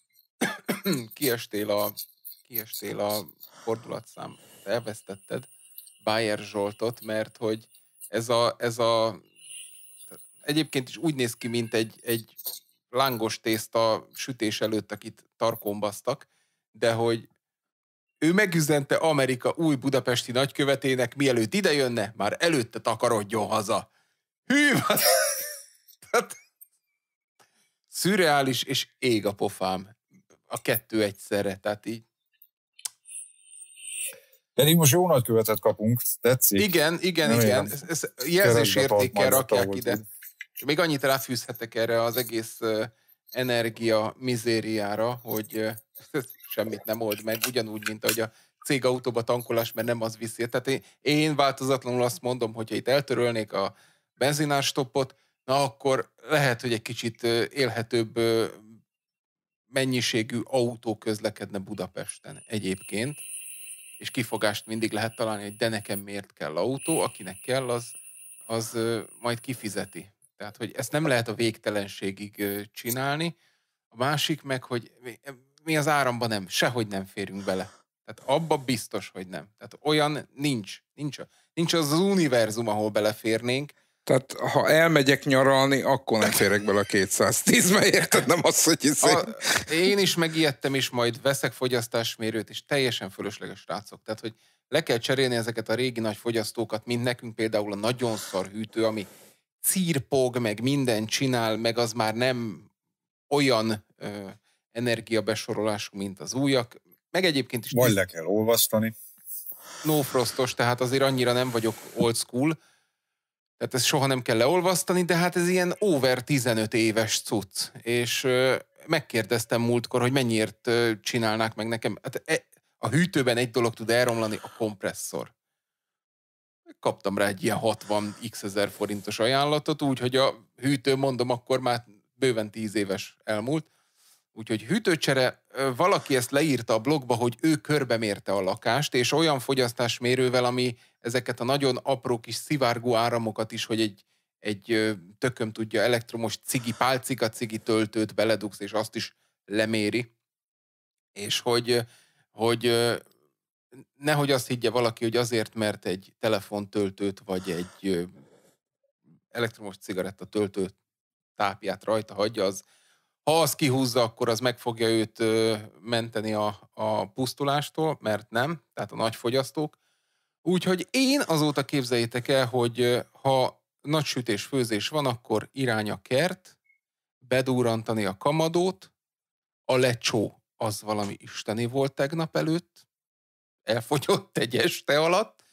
kiestél a, kiestél a fordulatszám, elvesztetted Bayer Zsoltot, mert hogy ez a, ez a egyébként is úgy néz ki, mint egy, egy lángos tészta sütés előtt, akit tarkombasztak, de hogy ő megüzente Amerika új budapesti nagykövetének, mielőtt idejönne, már előtte takarodjon haza. Hű, Tehát, szürreális és ég a pofám. A kettő egyszerre, tehát így. Pedig most jó nagykövetet kapunk, tetszik. Igen, igen, Nem igen. Ezt jelzésértékkel rakják ide. Így. Még annyit ráfűzhetek erre az egész energia mizériára, hogy semmit nem old meg, ugyanúgy, mint ahogy a cég autóba tankolás, mert nem az viszi. Tehát én, én változatlanul azt mondom, hogy ha itt eltörölnék a benzinárstoppot, na akkor lehet, hogy egy kicsit élhetőbb mennyiségű autó közlekedne Budapesten egyébként, és kifogást mindig lehet találni, hogy de nekem miért kell autó, akinek kell, az, az majd kifizeti. Tehát, hogy ezt nem lehet a végtelenségig csinálni. A másik meg, hogy e, mi az áramban nem, sehogy nem férünk bele. Tehát abba biztos, hogy nem. Tehát olyan nincs. Nincs, nincs az az univerzum, ahol beleférnénk. Tehát ha elmegyek nyaralni, akkor nem férek bele a 210, mert érted, nem az, hogy izé... a, Én is megijedtem, és majd veszek fogyasztásmérőt, és teljesen fölösleges srácok. Tehát, hogy le kell cserélni ezeket a régi nagy fogyasztókat, mint nekünk például a nagyon szar hűtő, ami cirpog, meg minden csinál, meg az már nem olyan ö, energiabesorolású, mint az újak. Meg egyébként is... Majd le kell olvasztani. No frostos, tehát azért annyira nem vagyok old school, tehát ezt soha nem kell leolvasztani, de hát ez ilyen over 15 éves cucc. És ö, megkérdeztem múltkor, hogy mennyiért ö, csinálnák meg nekem. Hát e, a hűtőben egy dolog tud elromlani, a kompresszor kaptam rá egy ilyen 60 x ezer forintos ajánlatot, úgyhogy a hűtő, mondom, akkor már bőven 10 éves elmúlt. Úgyhogy hűtőcsere, valaki ezt leírta a blogba, hogy ő mérte a lakást, és olyan fogyasztásmérővel, ami ezeket a nagyon apró kis szivárgó áramokat is, hogy egy, egy tököm tudja elektromos cigi, pálcika cigi töltőt beledugsz, és azt is leméri. És hogy, hogy nehogy azt higgye valaki, hogy azért, mert egy telefontöltőt vagy egy elektromos cigaretta töltő tápját rajta hagyja, az ha az kihúzza, akkor az meg fogja őt menteni a, a pusztulástól, mert nem, tehát a nagy fogyasztók. Úgyhogy én azóta képzeljétek el, hogy ha nagy sütés, főzés van, akkor irány a kert, bedúrantani a kamadót, a lecsó az valami isteni volt tegnap előtt, elfogyott egy este alatt.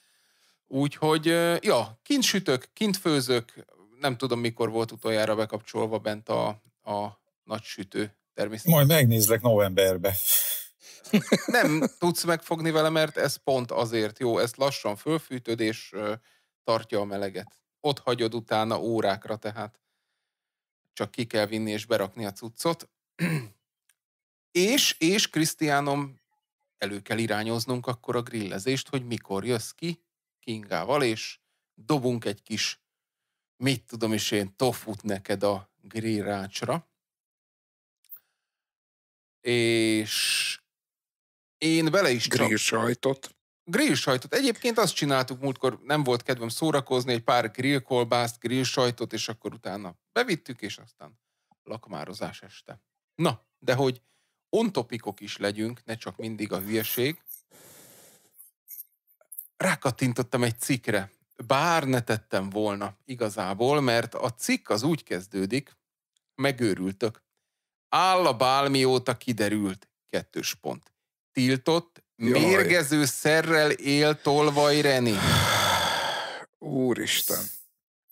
Úgyhogy, ja, kint sütök, kint főzök, nem tudom mikor volt utoljára bekapcsolva bent a, a nagy sütő természetesen. Majd megnézlek novemberbe. Nem tudsz megfogni vele, mert ez pont azért jó, ezt lassan fölfűtöd, és tartja a meleget. Ott hagyod utána órákra, tehát csak ki kell vinni és berakni a cuccot. és, és Krisztiánom elő kell irányoznunk akkor a grillezést, hogy mikor jössz ki Kingával, és dobunk egy kis, mit tudom is én, tofut neked a grillrácsra. És én bele is Grill sajtot. Grill sajtot. Egyébként azt csináltuk múltkor, nem volt kedvem szórakozni, egy pár grillkolbászt, grill sajtot, és akkor utána bevittük, és aztán lakmározás este. Na, de hogy ontopikok is legyünk, ne csak mindig a hülyeség. Rákattintottam egy cikkre, bár ne tettem volna igazából, mert a cikk az úgy kezdődik, megőrültök. Áll a bál mióta kiderült, kettős pont. Tiltott, Jaj. mérgező szerrel él tolvaj Reni. Úristen.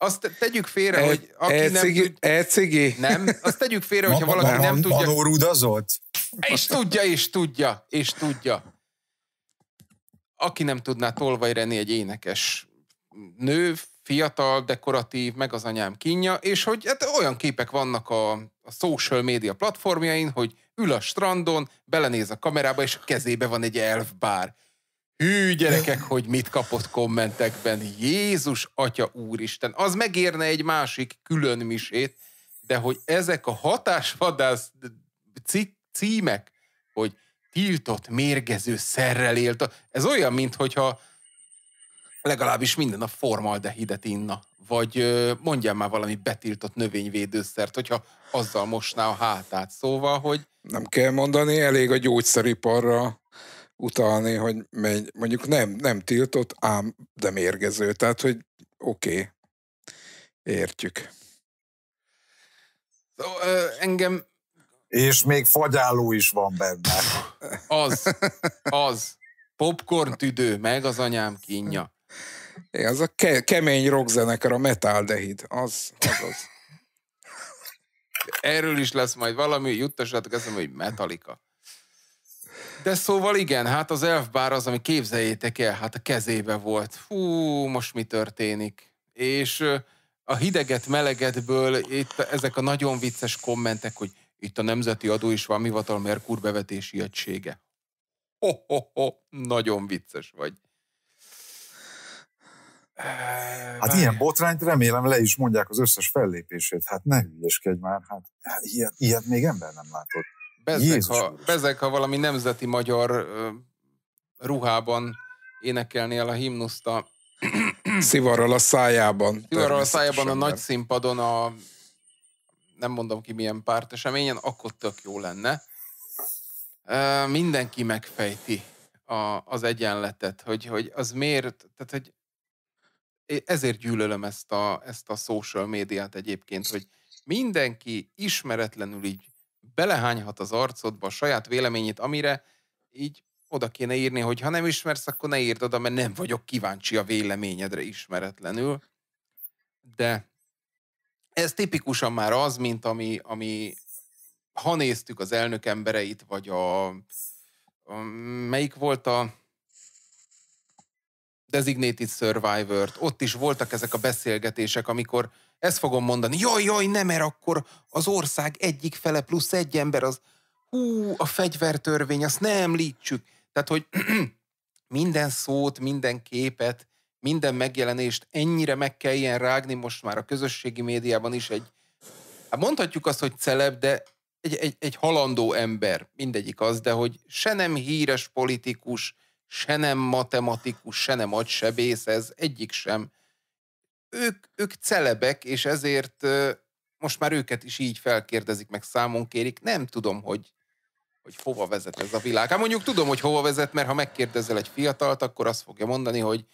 Azt tegyük félre, e, hogy aki e nem... Cigi, E-cigi. Nem, azt tegyük félre, hogyha valaki nem tudja... Manó rudazott? És tudja, és tudja, és tudja. Aki nem tudná, Tolvaj René egy énekes nő, fiatal, dekoratív, meg az anyám kínja, és hogy hát olyan képek vannak a, a social media platformjain, hogy ül a strandon, belenéz a kamerába, és a kezébe van egy elfbár. Hű, gyerekek, hogy mit kapott kommentekben. Jézus, Atya, Úristen. Az megérne egy másik külön misét, de hogy ezek a hatásvadász cikk címek, hogy tiltott mérgező szerrel élt. Ez olyan, mintha legalábbis minden a formaldehidet inna. Vagy mondjál már valami betiltott növényvédőszert, hogyha azzal mosná a hátát. Szóval, hogy... Nem kell mondani, elég a gyógyszeriparra utalni, hogy megy, mondjuk nem, nem tiltott, ám de mérgező. Tehát, hogy oké, okay, értjük. Szóval, engem és még fagyáló is van benne. Az, az. Popcorn tüdő, meg az anyám kínja. É, az a ke- kemény rockzenekar, a metaldehid. Az, az, az. Erről is lesz majd valami, juttassátok eszembe, hogy metalika De szóval igen, hát az elfbár az, ami képzeljétek el, hát a kezébe volt. Hú, most mi történik? És a hideget melegetből itt ezek a nagyon vicces kommentek, hogy itt a Nemzeti Adó és Vámhivatal Merkur bevetési egysége. Ho, ho, ho, nagyon vicces vagy. Hát ilyen botrányt remélem le is mondják az összes fellépését. Hát ne hülyeskedj már, hát, hát ilyet, ilyet még ember nem látott. Bezek, ha, ha valami nemzeti magyar uh, ruhában énekelnél a himnuszt a... Szivarral a szájában. Szivarral a szájában a nagy színpadon a nem mondom ki milyen párt eseményen, akkor tök jó lenne. Mindenki megfejti a, az egyenletet, hogy, hogy az miért, tehát hogy ezért gyűlölöm ezt a, ezt a social médiát egyébként, hogy mindenki ismeretlenül így belehányhat az arcodba a saját véleményét, amire így oda kéne írni, hogy ha nem ismersz, akkor ne írd oda, mert nem vagyok kíváncsi a véleményedre ismeretlenül. De ez tipikusan már az, mint ami, ami ha néztük az elnök embereit, vagy a, a melyik volt a Designated Survivor-t, ott is voltak ezek a beszélgetések, amikor ezt fogom mondani, jaj, jaj, nem, mert akkor az ország egyik fele plusz egy ember az, hú, a fegyvertörvény, azt nem említsük. Tehát, hogy minden szót, minden képet minden megjelenést ennyire meg kell ilyen rágni most már a közösségi médiában is egy, hát mondhatjuk azt, hogy celeb, de egy, egy, egy halandó ember, mindegyik az, de hogy se nem híres politikus, se nem matematikus, se nem agysebész, ez egyik sem. Ők, ők celebek, és ezért most már őket is így felkérdezik, meg számon kérik. Nem tudom, hogy, hogy hova vezet ez a világ. Hát mondjuk tudom, hogy hova vezet, mert ha megkérdezel egy fiatalt, akkor azt fogja mondani, hogy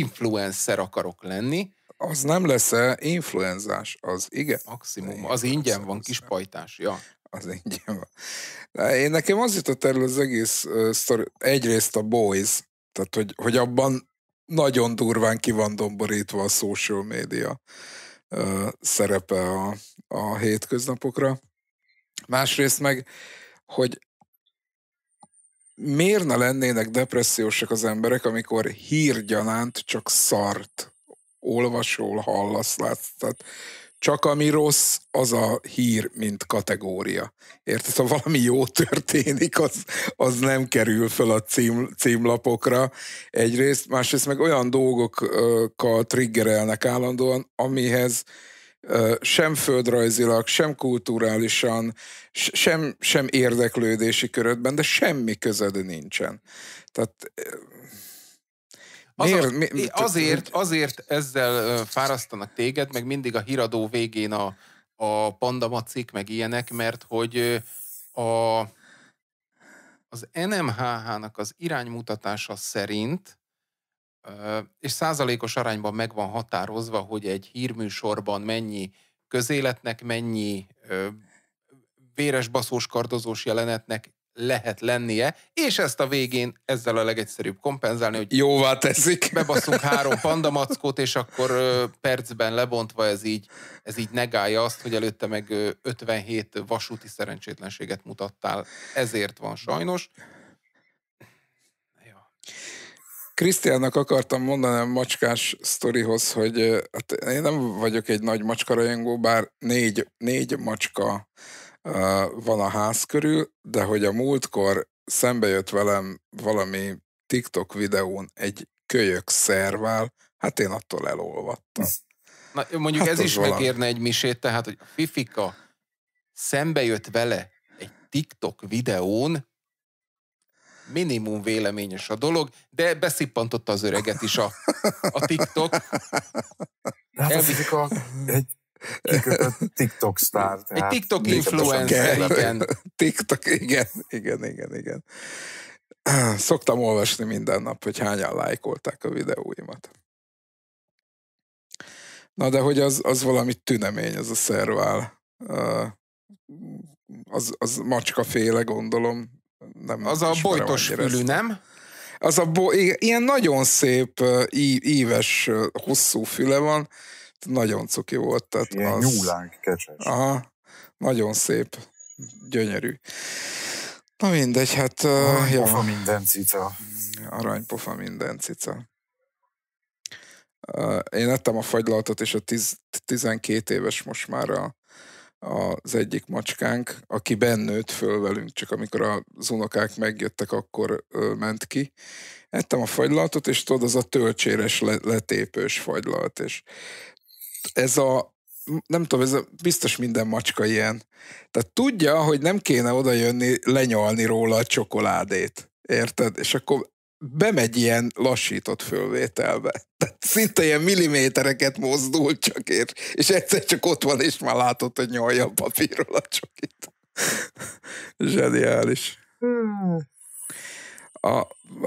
influencer akarok lenni. Az nem lesz-e influenzás? Az igen. Maximum. Az ingyen van, kis pajtás. Ja az ingyen van. Na, én nekem az jutott erről az egész uh, sztori, egyrészt a Boys, tehát hogy, hogy abban nagyon durván ki van domborítva a social media uh, szerepe a, a hétköznapokra. Másrészt meg, hogy miért ne lennének depressziósak az emberek, amikor hírgyanánt csak szart olvasol, hallasz, látsz. Tehát csak ami rossz, az a hír, mint kategória. Érted? Ha valami jó történik, az, az nem kerül fel a cím, címlapokra egyrészt, másrészt meg olyan dolgokkal triggerelnek állandóan, amihez sem földrajzilag, sem kulturálisan, sem, sem érdeklődési körödben, de semmi közöd nincsen. Tehát Miért? Az, mi, mi, azért, azért ezzel fárasztanak téged, meg mindig a híradó végén a, a panda meg ilyenek, mert hogy a, az NMHH-nak az iránymutatása szerint és százalékos arányban meg van határozva, hogy egy hírműsorban mennyi közéletnek, mennyi véres baszós kardozós jelenetnek lehet lennie, és ezt a végén ezzel a legegyszerűbb kompenzálni, hogy jóvá teszik. Bebaszunk három pandamackót, és akkor percben lebontva ez így, ez így negálja azt, hogy előtte meg 57 vasúti szerencsétlenséget mutattál. Ezért van sajnos. Ja. Krisztiának akartam mondani a macskás sztorihoz, hogy hát én nem vagyok egy nagy macskarajongó, bár négy, négy macska uh, van a ház körül, de hogy a múltkor szembe jött velem valami TikTok videón egy kölyök szervál, hát én attól elolvattam. Na, mondjuk hát ez is valami. megérne egy misét, tehát, hogy a Fifika szembe jött vele egy TikTok videón, minimum véleményes a dolog, de beszippantotta az öreget is a, a TikTok. Hát a a, egy TikTok sztár. Egy TikTok influencer, igen. TikTok, igen, igen, igen, igen. Szoktam olvasni minden nap, hogy hányan lájkolták a videóimat. Na de hogy az, az valami tünemény, az a szervál. Az, az macskaféle, gondolom, nem Az a bojtos fülű, nem? Az a bo- ilyen nagyon szép, íves, hosszú füle van, nagyon cuki volt. Tehát ilyen az... nyúlánk kecses. Aha, nagyon szép, gyönyörű. Na mindegy, hát... Aranypofa ja, minden cica. Aranypofa minden cica. Én ettem a fagylaltot, és a 12 éves most már a az egyik macskánk, aki bennőtt föl velünk, csak amikor az unokák megjöttek, akkor ment ki. Ettem a fagylaltot, és tudod, az a tölcséres, letépős fagylalt, és ez a, nem tudom, ez a, biztos minden macska ilyen. Tehát tudja, hogy nem kéne oda jönni, lenyalni róla a csokoládét. Érted? És akkor bemegy ilyen lassított fölvételbe. Tehát szinte ilyen millimétereket mozdul csak, ér, és egyszer csak ott van, és már látott hogy nyolja a papírról a csokit. Zseniális. Hmm. A,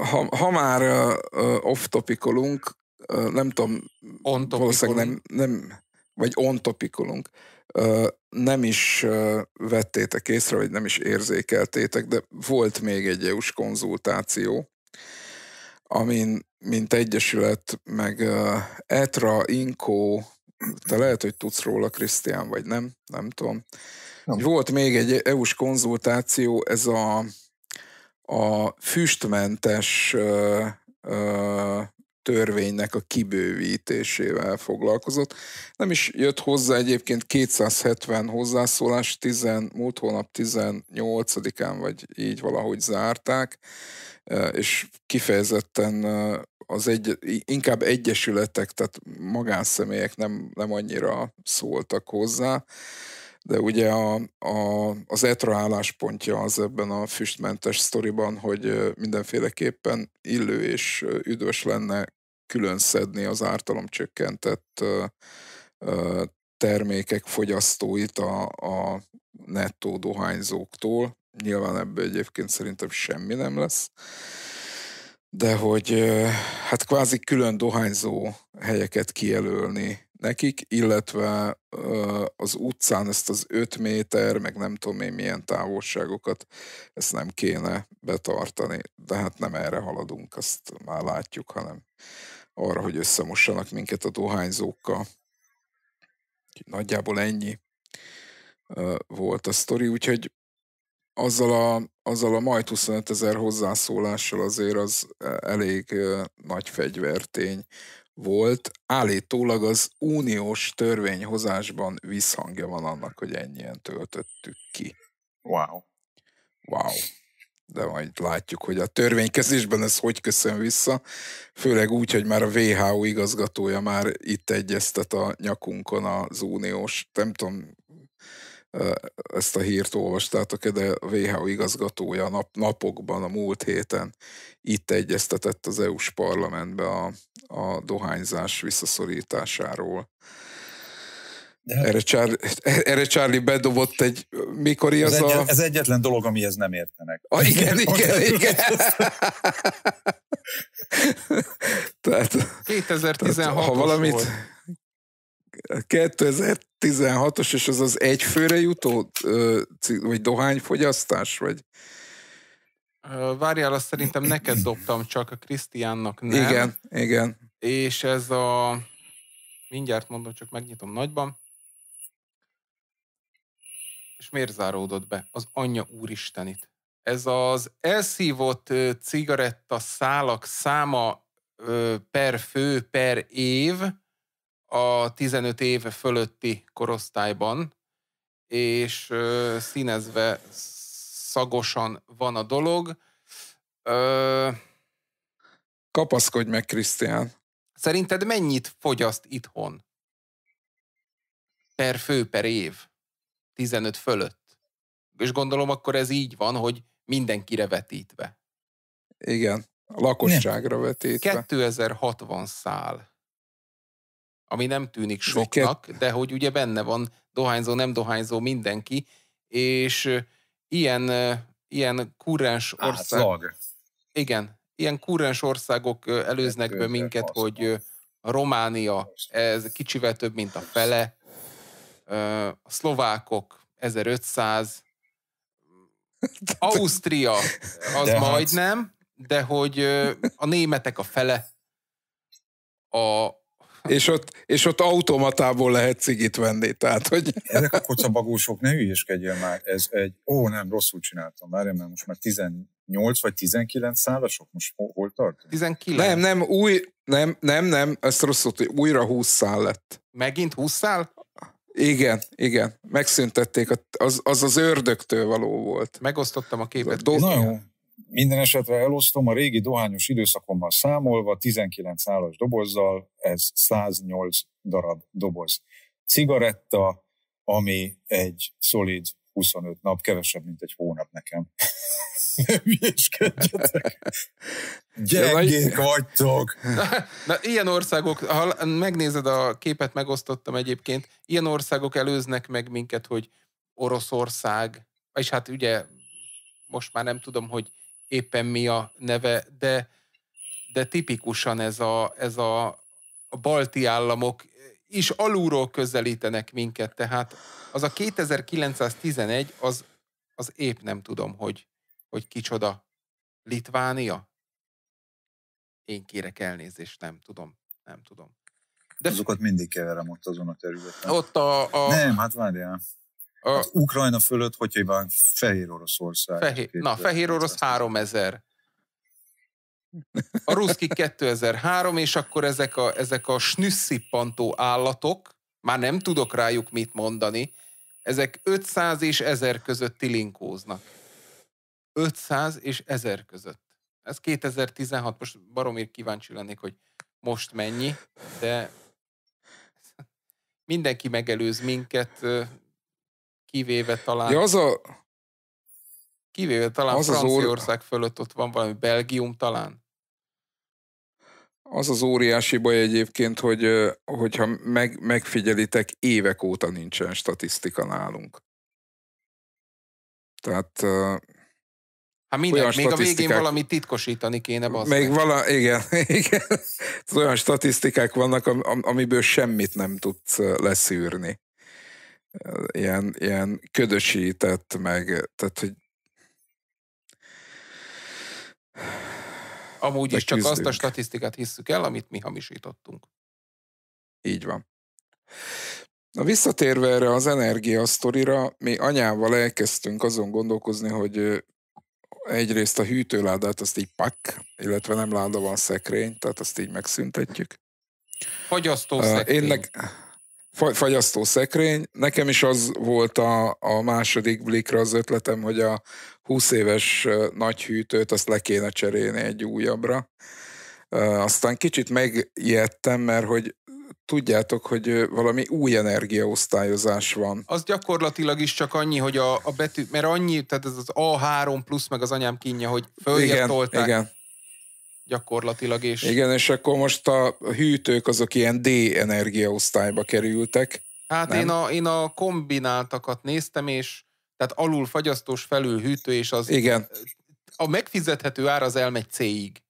ha, ha már uh, off-topikolunk, uh, nem tudom, on valószínűleg nem, nem, vagy on-topikolunk, uh, nem is uh, vettétek észre, vagy nem is érzékeltétek, de volt még egy EU-s konzultáció, amin mint egyesület, meg uh, ETRA, INKO, te lehet, hogy tudsz róla, Krisztián, vagy nem, nem tudom. Nem. Volt még egy EU-s konzultáció, ez a, a füstmentes uh, uh, törvénynek a kibővítésével foglalkozott. Nem is jött hozzá egyébként 270 hozzászólás, 10, múlt hónap 18-án, vagy így valahogy zárták, e, és kifejezetten e, az egy, inkább egyesületek, tehát magánszemélyek nem, nem annyira szóltak hozzá de ugye a, a, az ETRA álláspontja az ebben a füstmentes sztoriban, hogy e, mindenféleképpen illő és üdvös lenne külön szedni az ártalom csökkentett termékek fogyasztóit a, a nettó dohányzóktól. Nyilván ebből egyébként szerintem semmi nem lesz. De hogy hát kvázi külön dohányzó helyeket kijelölni nekik, illetve az utcán ezt az 5 méter, meg nem tudom én milyen távolságokat, ezt nem kéne betartani. De hát nem erre haladunk, azt már látjuk, hanem arra, hogy összemossanak minket a dohányzókkal. Nagyjából ennyi volt a sztori, úgyhogy azzal a, azzal a majd 25 ezer hozzászólással azért az elég nagy fegyvertény volt. Állítólag az uniós törvényhozásban visszhangja van annak, hogy ennyien töltöttük ki. Wow. Wow de majd látjuk, hogy a törvénykezésben ez hogy köszön vissza, főleg úgy, hogy már a WHO igazgatója már itt egyeztet a nyakunkon az uniós, nem tudom, ezt a hírt olvastátok de a WHO igazgatója nap, napokban, a múlt héten itt egyeztetett az EU-s parlamentbe a, a dohányzás visszaszorításáról. Hát- erre, Charlie, erre Charlie bedobott egy, mikor ez, az egy, a... ez egyetlen dolog, amihez nem értenek. A, ah, igen, igen, igen. tehát, 2016 ha valamit, volt. 2016-os, és az az egyfőre jutó, vagy dohányfogyasztás, vagy? Várjál, azt szerintem neked dobtam, csak a Krisztiánnak nem. Igen, igen. És ez a, mindjárt mondom, csak megnyitom nagyban. És miért záródott be? Az anyja úristenit. Ez az elszívott cigaretta szálak száma per fő per év a 15 éve fölötti korosztályban, és színezve szagosan van a dolog. Kapaszkodj meg, Krisztián. Szerinted mennyit fogyaszt itthon? Per fő, per év? 15 fölött. És gondolom akkor ez így van, hogy mindenkire vetítve. Igen, a lakosságra nem. vetítve. 2060 szál, ami nem tűnik soknak, de hogy ugye benne van dohányzó, nem dohányzó mindenki, és ilyen, ilyen kurrens ország... Átlag. Igen, ilyen kurrens országok előznek be minket, hogy Románia, ez kicsivel több, mint a fele, a szlovákok 1500, Ausztria az de hát. majdnem, hát. de hogy a németek a fele, a, és ott, és ott automatából lehet cigit venni. Tehát, hogy... Ezek a kocabagósok, ne hülyeskedjél már, ez egy, ó nem, rosszul csináltam, már mert most már 18 vagy 19 szálasok, most hol tart? 19. Nem, nem, új, nem, nem, nem, ezt rosszul, hogy újra 20 szál lett. Megint 20 szál? Igen, igen. Megszüntették, az az, az ördögtől való volt. Megosztottam a képet. Do- Na jó. Minden esetre elosztom, a régi dohányos időszakommal számolva, 19 szálas dobozzal, ez 108 darab doboz. Cigaretta, ami egy szolid 25 nap, kevesebb, mint egy hónap nekem ne hülyéskedjetek. Gyengék vagytok. Na, na, ilyen országok, ha megnézed a képet, megosztottam egyébként, ilyen országok előznek meg minket, hogy Oroszország, és hát ugye most már nem tudom, hogy éppen mi a neve, de, de tipikusan ez a, ez a, a balti államok is alulról közelítenek minket, tehát az a 2911, az, az épp nem tudom, hogy hogy kicsoda Litvánia? Én kérek elnézést, nem tudom, nem tudom. De Azokat mindig keverem ott azon a területen. Ott a... a... Nem, hát várjál. A... Az hát Ukrajna fölött, hogy hívják, Fehér Oroszország. Fehé... Na, Fehér Orosz 3000. A ruszki 2003, és akkor ezek a, ezek a snüsszippantó állatok, már nem tudok rájuk mit mondani, ezek 500 és 1000 között tilinkóznak. 500 és 1000 között. Ez 2016, most baromért kíváncsi lennék, hogy most mennyi, de mindenki megelőz minket, kivéve talán... Ja, az a... Kivéve talán az Franciaország or... fölött ott van valami Belgium talán. Az az óriási baj egyébként, hogy hogyha meg, megfigyelitek, évek óta nincsen statisztika nálunk. Tehát Hát minden, olyan még a végén valami titkosítani kéne. Bazd Még vala, igen, igen. Olyan statisztikák vannak, amiből semmit nem tudsz leszűrni. Ilyen, ilyen ködösített meg, tehát hogy Amúgy is csak azt a statisztikát hisszük el, amit mi hamisítottunk. Így van. Na visszatérve erre az energiasztorira, mi anyával elkezdtünk azon gondolkozni, hogy egyrészt a hűtőládát, azt így pak, illetve nem láda van szekrény, tehát azt így megszüntetjük. Fagyasztó szekrény. Énnek, fagyasztó szekrény. Nekem is az volt a, a második blikra az ötletem, hogy a 20 éves nagy hűtőt azt le kéne cserélni egy újabbra. Aztán kicsit megijedtem, mert hogy tudjátok, hogy valami új energiaosztályozás van. Az gyakorlatilag is csak annyi, hogy a, a betű, mert annyi, tehát ez az A3 plusz, meg az anyám kínja, hogy följebb igen, tolták. Igen, gyakorlatilag. is. Igen, és akkor most a hűtők azok ilyen D energiaosztályba kerültek. Hát én a, én a kombináltakat néztem, és tehát alul fagyasztós, felül hűtő, és az... Igen. A megfizethető ár az elmegy C-ig.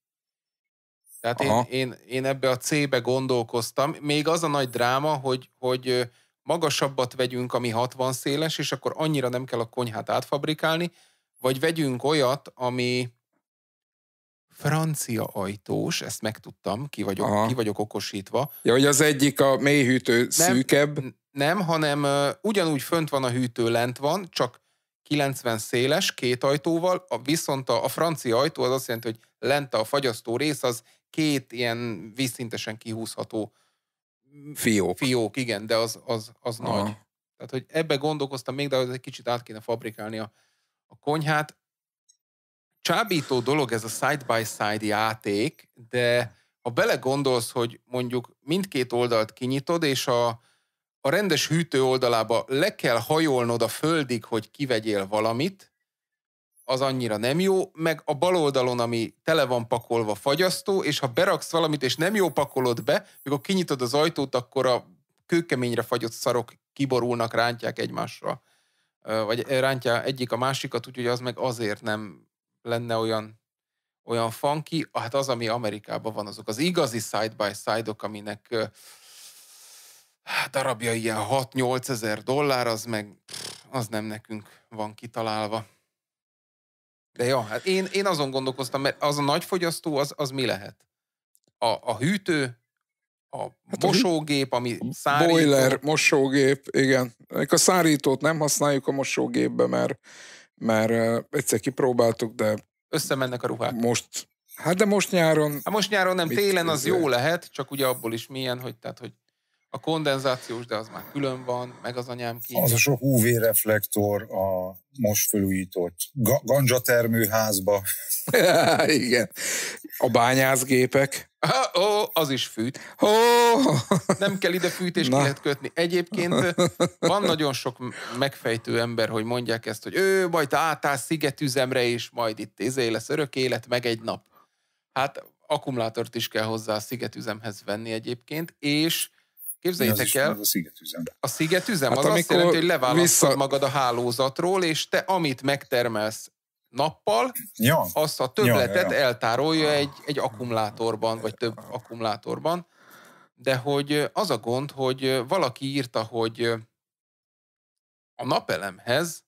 Tehát én, én, én ebbe a C-be gondolkoztam. Még az a nagy dráma, hogy, hogy magasabbat vegyünk, ami 60 széles, és akkor annyira nem kell a konyhát átfabrikálni, vagy vegyünk olyat, ami francia ajtós, ezt megtudtam, ki vagyok, ki vagyok okosítva. Ja, hogy az egyik a mélyhűtő szűkebb. Nem, hanem ugyanúgy fönt van a hűtő, lent van, csak 90 széles, két ajtóval, a, viszont a, a francia ajtó az azt jelenti, hogy lent a fagyasztó rész az két ilyen vízszintesen kihúzható fiók. Fiók, igen, de az, az, az nagy. Tehát, hogy ebbe gondolkoztam még, de az egy kicsit át kéne fabrikálni a, a konyhát. Csábító dolog ez a side-by-side -side játék, de ha belegondolsz, hogy mondjuk mindkét oldalt kinyitod, és a, a rendes hűtő oldalába le kell hajolnod a földig, hogy kivegyél valamit, az annyira nem jó, meg a bal oldalon, ami tele van pakolva fagyasztó, és ha beraksz valamit, és nem jó pakolod be, mikor kinyitod az ajtót, akkor a kőkeményre fagyott szarok kiborulnak, rántják egymásra. Vagy rántja egyik a másikat, úgyhogy az meg azért nem lenne olyan, olyan funky. Hát az, ami Amerikában van, azok az igazi side-by-side-ok, -ok, aminek darabja ilyen 6-8 ezer dollár, az meg az nem nekünk van kitalálva. De jó hát én, én azon gondolkoztam, mert az a nagy fogyasztó, az, az mi lehet? A, a hűtő, a hát mosógép, ami szárító. Boiler, mosógép, igen. A szárítót nem használjuk a mosógépbe, mert, mert egyszer kipróbáltuk, de... Összemennek a ruhák. Most, hát de most nyáron... Hát most nyáron nem, télen az jó lehet, csak ugye abból is milyen, hogy tehát, hogy a kondenzációs, de az már külön van, meg az anyám ki. Az a sok UV reflektor a most felújított ga- termőházba. Igen. A bányászgépek. Ó, oh, az is fűt. Ó, oh. Nem kell ide fűtést lehet kötni. Egyébként van nagyon sok megfejtő ember, hogy mondják ezt, hogy ő majd átáll szigetüzemre, és majd itt izé lesz örök élet, meg egy nap. Hát akkumulátort is kell hozzá a szigetüzemhez venni egyébként, és Képzeljétek el, a szigetüzem. A szigetüzem hát az azt jelenti, hogy leválasztod vissza... magad a hálózatról, és te amit megtermelsz nappal, ja. azt a többletet ja, ja, ja. eltárolja ah. egy, egy akkumulátorban, vagy több ah. akkumulátorban. De hogy az a gond, hogy valaki írta, hogy a napelemhez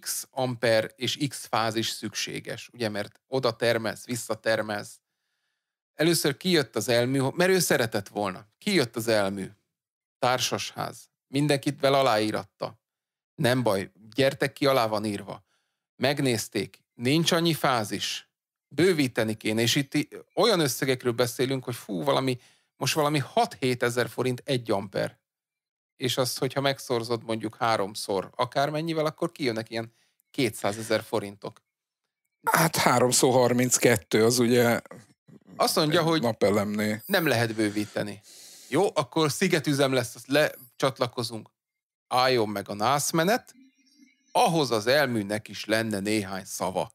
x amper és x fázis szükséges, ugye, mert oda termelsz, visszatermelsz, Először kijött az elmű, mert ő szeretett volna. Kijött az elmű. Társasház. Mindenkit vel aláíratta. Nem baj, gyertek ki, alá van írva. Megnézték, nincs annyi fázis. Bővíteni kéne, és itt olyan összegekről beszélünk, hogy fú, valami, most valami 6-7 ezer forint egy amper. És azt, hogyha megszorzod mondjuk háromszor akármennyivel, akkor kijönnek ilyen 200 ezer forintok. Hát háromszor, 32, az ugye azt mondja, hogy napelemné. nem lehet bővíteni. Jó, akkor szigetüzem lesz, azt lecsatlakozunk. Álljon meg a nászmenet, ahhoz az elműnek is lenne néhány szava.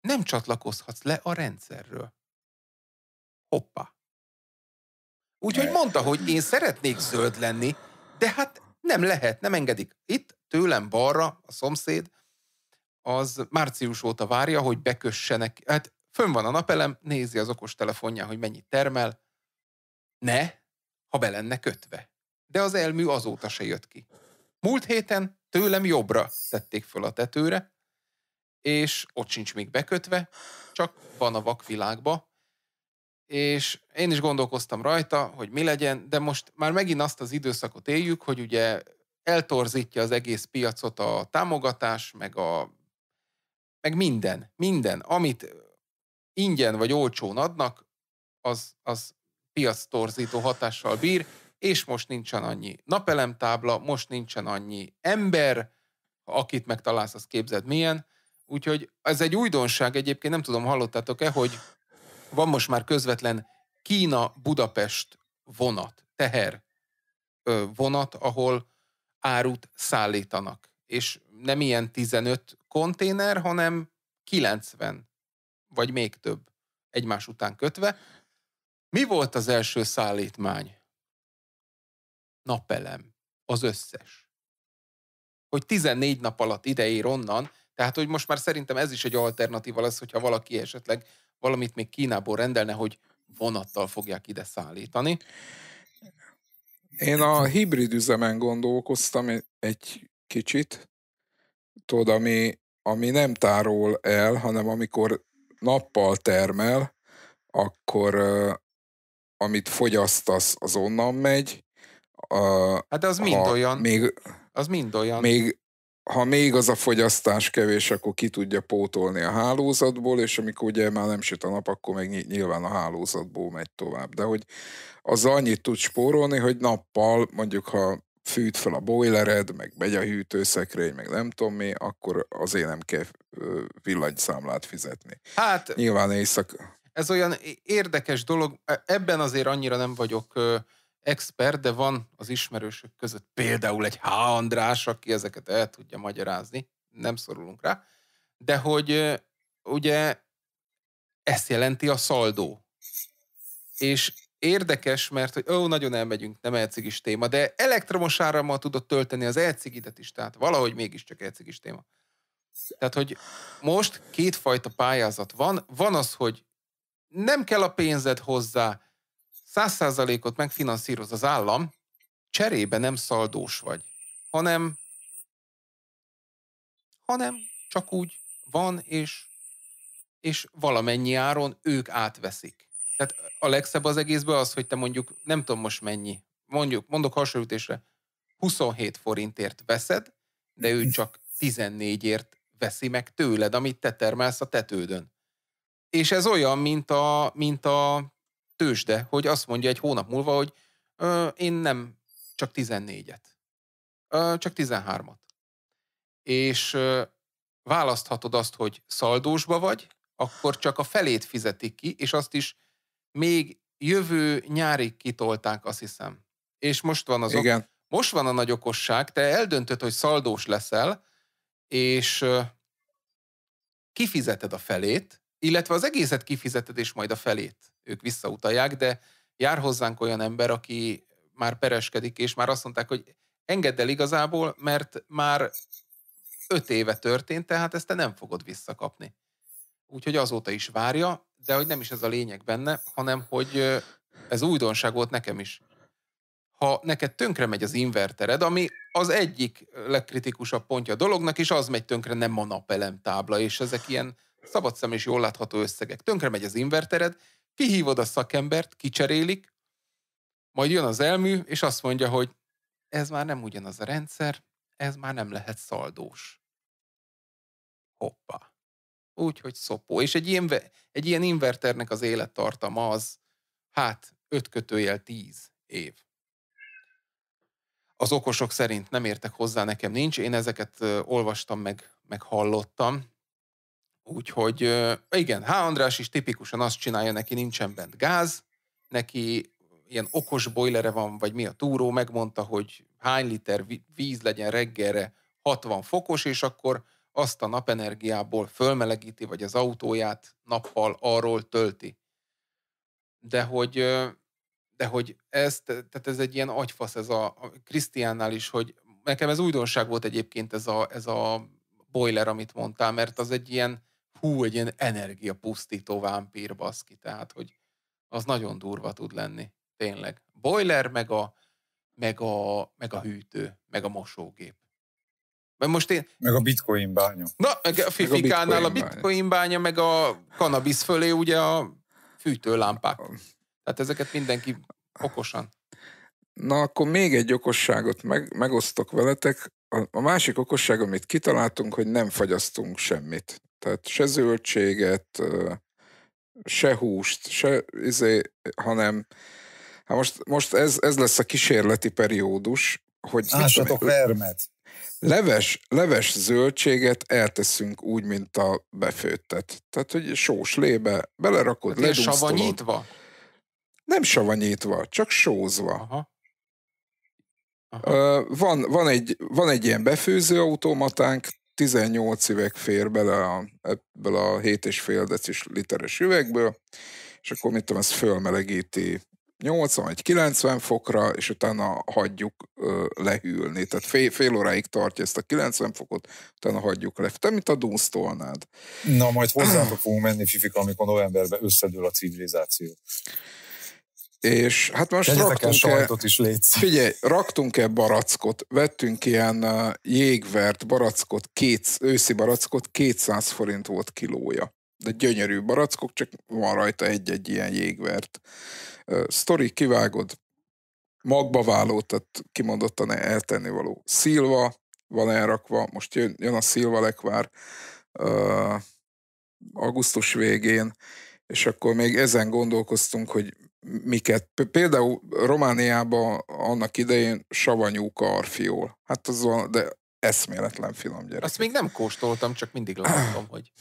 Nem csatlakozhatsz le a rendszerről. Hoppá. Úgyhogy mondta, hogy én szeretnék zöld lenni, de hát nem lehet, nem engedik. Itt tőlem balra a szomszéd, az március óta várja, hogy bekössenek. Hát Fönn van a napelem, nézi az okos telefonján, hogy mennyit termel. Ne, ha be lenne kötve. De az elmű azóta se jött ki. Múlt héten tőlem jobbra tették föl a tetőre, és ott sincs még bekötve, csak van a vakvilágba, és én is gondolkoztam rajta, hogy mi legyen, de most már megint azt az időszakot éljük, hogy ugye eltorzítja az egész piacot a támogatás, meg a meg minden, minden, amit ingyen vagy olcsón adnak, az, az torzító hatással bír, és most nincsen annyi napelemtábla, most nincsen annyi ember, akit megtalálsz, az képzeld milyen. Úgyhogy ez egy újdonság egyébként, nem tudom, hallottátok-e, hogy van most már közvetlen Kína-Budapest vonat, teher vonat, ahol árut szállítanak. És nem ilyen 15 konténer, hanem 90 vagy még több egymás után kötve. Mi volt az első szállítmány? Napelem. Az összes. Hogy 14 nap alatt ide ér onnan, tehát hogy most már szerintem ez is egy alternatíva lesz, hogyha valaki esetleg valamit még Kínából rendelne, hogy vonattal fogják ide szállítani. Én a hibrid üzemen gondolkoztam egy kicsit, tudod, ami, ami nem tárol el, hanem amikor nappal termel, akkor amit fogyasztasz, az onnan megy. Hát de az mind olyan. Még, az mind olyan. Még, ha még az a fogyasztás kevés, akkor ki tudja pótolni a hálózatból, és amikor ugye már nem süt a nap, akkor meg nyilván a hálózatból megy tovább. De hogy az annyit tud spórolni, hogy nappal, mondjuk ha fűt fel a boilered, meg megy a hűtőszekrény, meg nem tudom mi, akkor azért nem kell villanyszámlát fizetni. Hát... Nyilván éjszaka... Ez olyan érdekes dolog, e-, ebben azért annyira nem vagyok expert, de van az ismerősök között például egy H. András, aki ezeket el tudja magyarázni, nem szorulunk rá, de hogy ugye ezt jelenti a szaldó. És érdekes, mert hogy ó, nagyon elmegyünk, nem elcigis téma, de elektromos árammal tudod tölteni az elcigidet is, tehát valahogy mégiscsak elcigis téma. Tehát, hogy most kétfajta pályázat van. Van az, hogy nem kell a pénzed hozzá, száz százalékot megfinanszíroz az állam, cserébe nem szaldós vagy, hanem, hanem csak úgy van, és, és valamennyi áron ők átveszik. Tehát a legszebb az egészben az, hogy te mondjuk, nem tudom most mennyi, mondjuk, mondok hasonlítésre, 27 forintért veszed, de ő csak 14-ért veszi meg tőled, amit te termelsz a tetődön. És ez olyan, mint a, mint a tőzsde, hogy azt mondja egy hónap múlva, hogy ö, én nem csak 14-et, ö, csak 13-at. És ö, választhatod azt, hogy szaldósba vagy, akkor csak a felét fizetik ki, és azt is még jövő nyárig kitolták, azt hiszem. És most van az Igen. Ok, most van a nagy okosság, te eldöntöd, hogy szaldós leszel, és kifizeted a felét, illetve az egészet kifizeted, és majd a felét ők visszautalják, de jár hozzánk olyan ember, aki már pereskedik, és már azt mondták, hogy engedd el igazából, mert már öt éve történt, tehát ezt te nem fogod visszakapni úgyhogy azóta is várja, de hogy nem is ez a lényeg benne, hanem hogy ez újdonság volt nekem is. Ha neked tönkre megy az invertered, ami az egyik legkritikusabb pontja a dolognak, és az megy tönkre, nem a napelem tábla, és ezek ilyen szem és jól látható összegek. Tönkre megy az invertered, kihívod a szakembert, kicserélik, majd jön az elmű, és azt mondja, hogy ez már nem ugyanaz a rendszer, ez már nem lehet szaldós. Hoppá. Úgy, hogy szopó. És egy ilyen, egy ilyen inverternek az élettartama az, hát, öt kötőjel tíz év. Az okosok szerint nem értek hozzá, nekem nincs. Én ezeket olvastam, meg, meg hallottam. Úgyhogy igen, H. András is tipikusan azt csinálja, neki nincsen bent gáz, neki ilyen okos bojlere van, vagy mi a túró, megmondta, hogy hány liter víz legyen reggelre 60 fokos, és akkor azt a napenergiából fölmelegíti, vagy az autóját nappal arról tölti. De hogy, de hogy ez, tehát ez egy ilyen agyfasz ez a, a Krisztiánnál is, hogy nekem ez újdonság volt egyébként ez a, ez a boiler, amit mondtál, mert az egy ilyen, hú, egy ilyen energiapusztító vámpír baszki, tehát hogy az nagyon durva tud lenni, tényleg. Boiler, meg a, meg a, meg a hűtő, meg a mosógép. Mert most én... Meg a bitcoin bánya. Na, meg a fifikánál a, bitcoin, a bitcoin bánya, meg a cannabis fölé ugye a fűtőlámpák. Tehát ezeket mindenki okosan. Na, akkor még egy okosságot meg, megosztok veletek. A, a másik okosság, amit kitaláltunk, hogy nem fagyasztunk semmit. Tehát se zöldséget, se húst, se izé, hanem hát most, most ez, ez lesz a kísérleti periódus, hogy... Ásatok vermet. Leves, leves zöldséget elteszünk úgy, mint a befőttet. Tehát, hogy sós lébe belerakod, hát savanyítva? Nem savanyítva, csak sózva. Aha. Aha. Uh, van, van, egy, van egy ilyen befőző automatánk, 18 üveg fér bele a, ebből a 7,5 decis literes üvegből, és akkor mit tudom, ez fölmelegíti 80-90 fokra, és utána hagyjuk ö, lehűlni. Tehát fél, fél óráig tartja ezt a 90 fokot, utána hagyjuk le. Te, mint a dunsztolnád. Na, majd hozzátok fogunk menni, Fifika, amikor novemberben összedől a civilizáció. És hát most Tegyetek raktunk el is létsz. Figyelj, raktunk-e barackot, vettünk ilyen jégvert barackot, két, őszi barackot, 200 forint volt kilója. De gyönyörű barackok, csak van rajta egy-egy ilyen jégvert sztori kivágod, magba váló, tehát kimondottan e-, eltenni való. Szilva van elrakva, most jön, jön a Szilva lekvár augusztus végén, és akkor még ezen gondolkoztunk, hogy miket. Például Romániában annak idején savanyúka arfiol. Hát az van, de eszméletlen finom gyerek. Azt még nem kóstoltam, csak mindig láttam, hogy...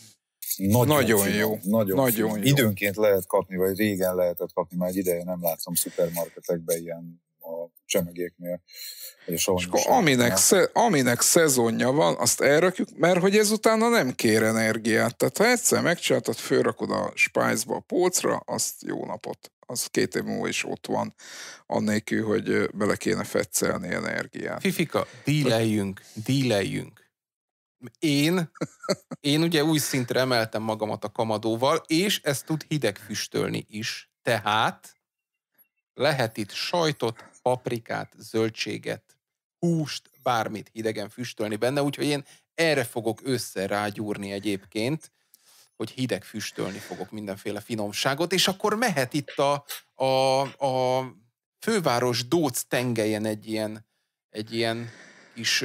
Nagyon, nagyon finom, jó. Nagyon, nagyon jó. Időnként lehet kapni, vagy régen lehetett kapni, már egy ideje nem látom szupermarketekben ilyen a csemegéknél. És, és akkor aminek, sze, aminek szezonja van, azt elrakjuk, mert hogy ez utána nem kér energiát. Tehát ha egyszer megcsináltad, fölrakod a spájzba a polcra, azt jó napot. Az két év múlva is ott van, annélkül, hogy bele kéne fetszelni energiát. Fifika, díleljünk, díleljünk én, én ugye új szintre emeltem magamat a kamadóval, és ez tud hidegfüstölni is. Tehát lehet itt sajtot, paprikát, zöldséget, húst, bármit hidegen füstölni benne, úgyhogy én erre fogok rágyúrni egyébként, hogy hideg füstölni fogok mindenféle finomságot, és akkor mehet itt a, a, a főváros Dóc tengelyen egy ilyen, egy ilyen is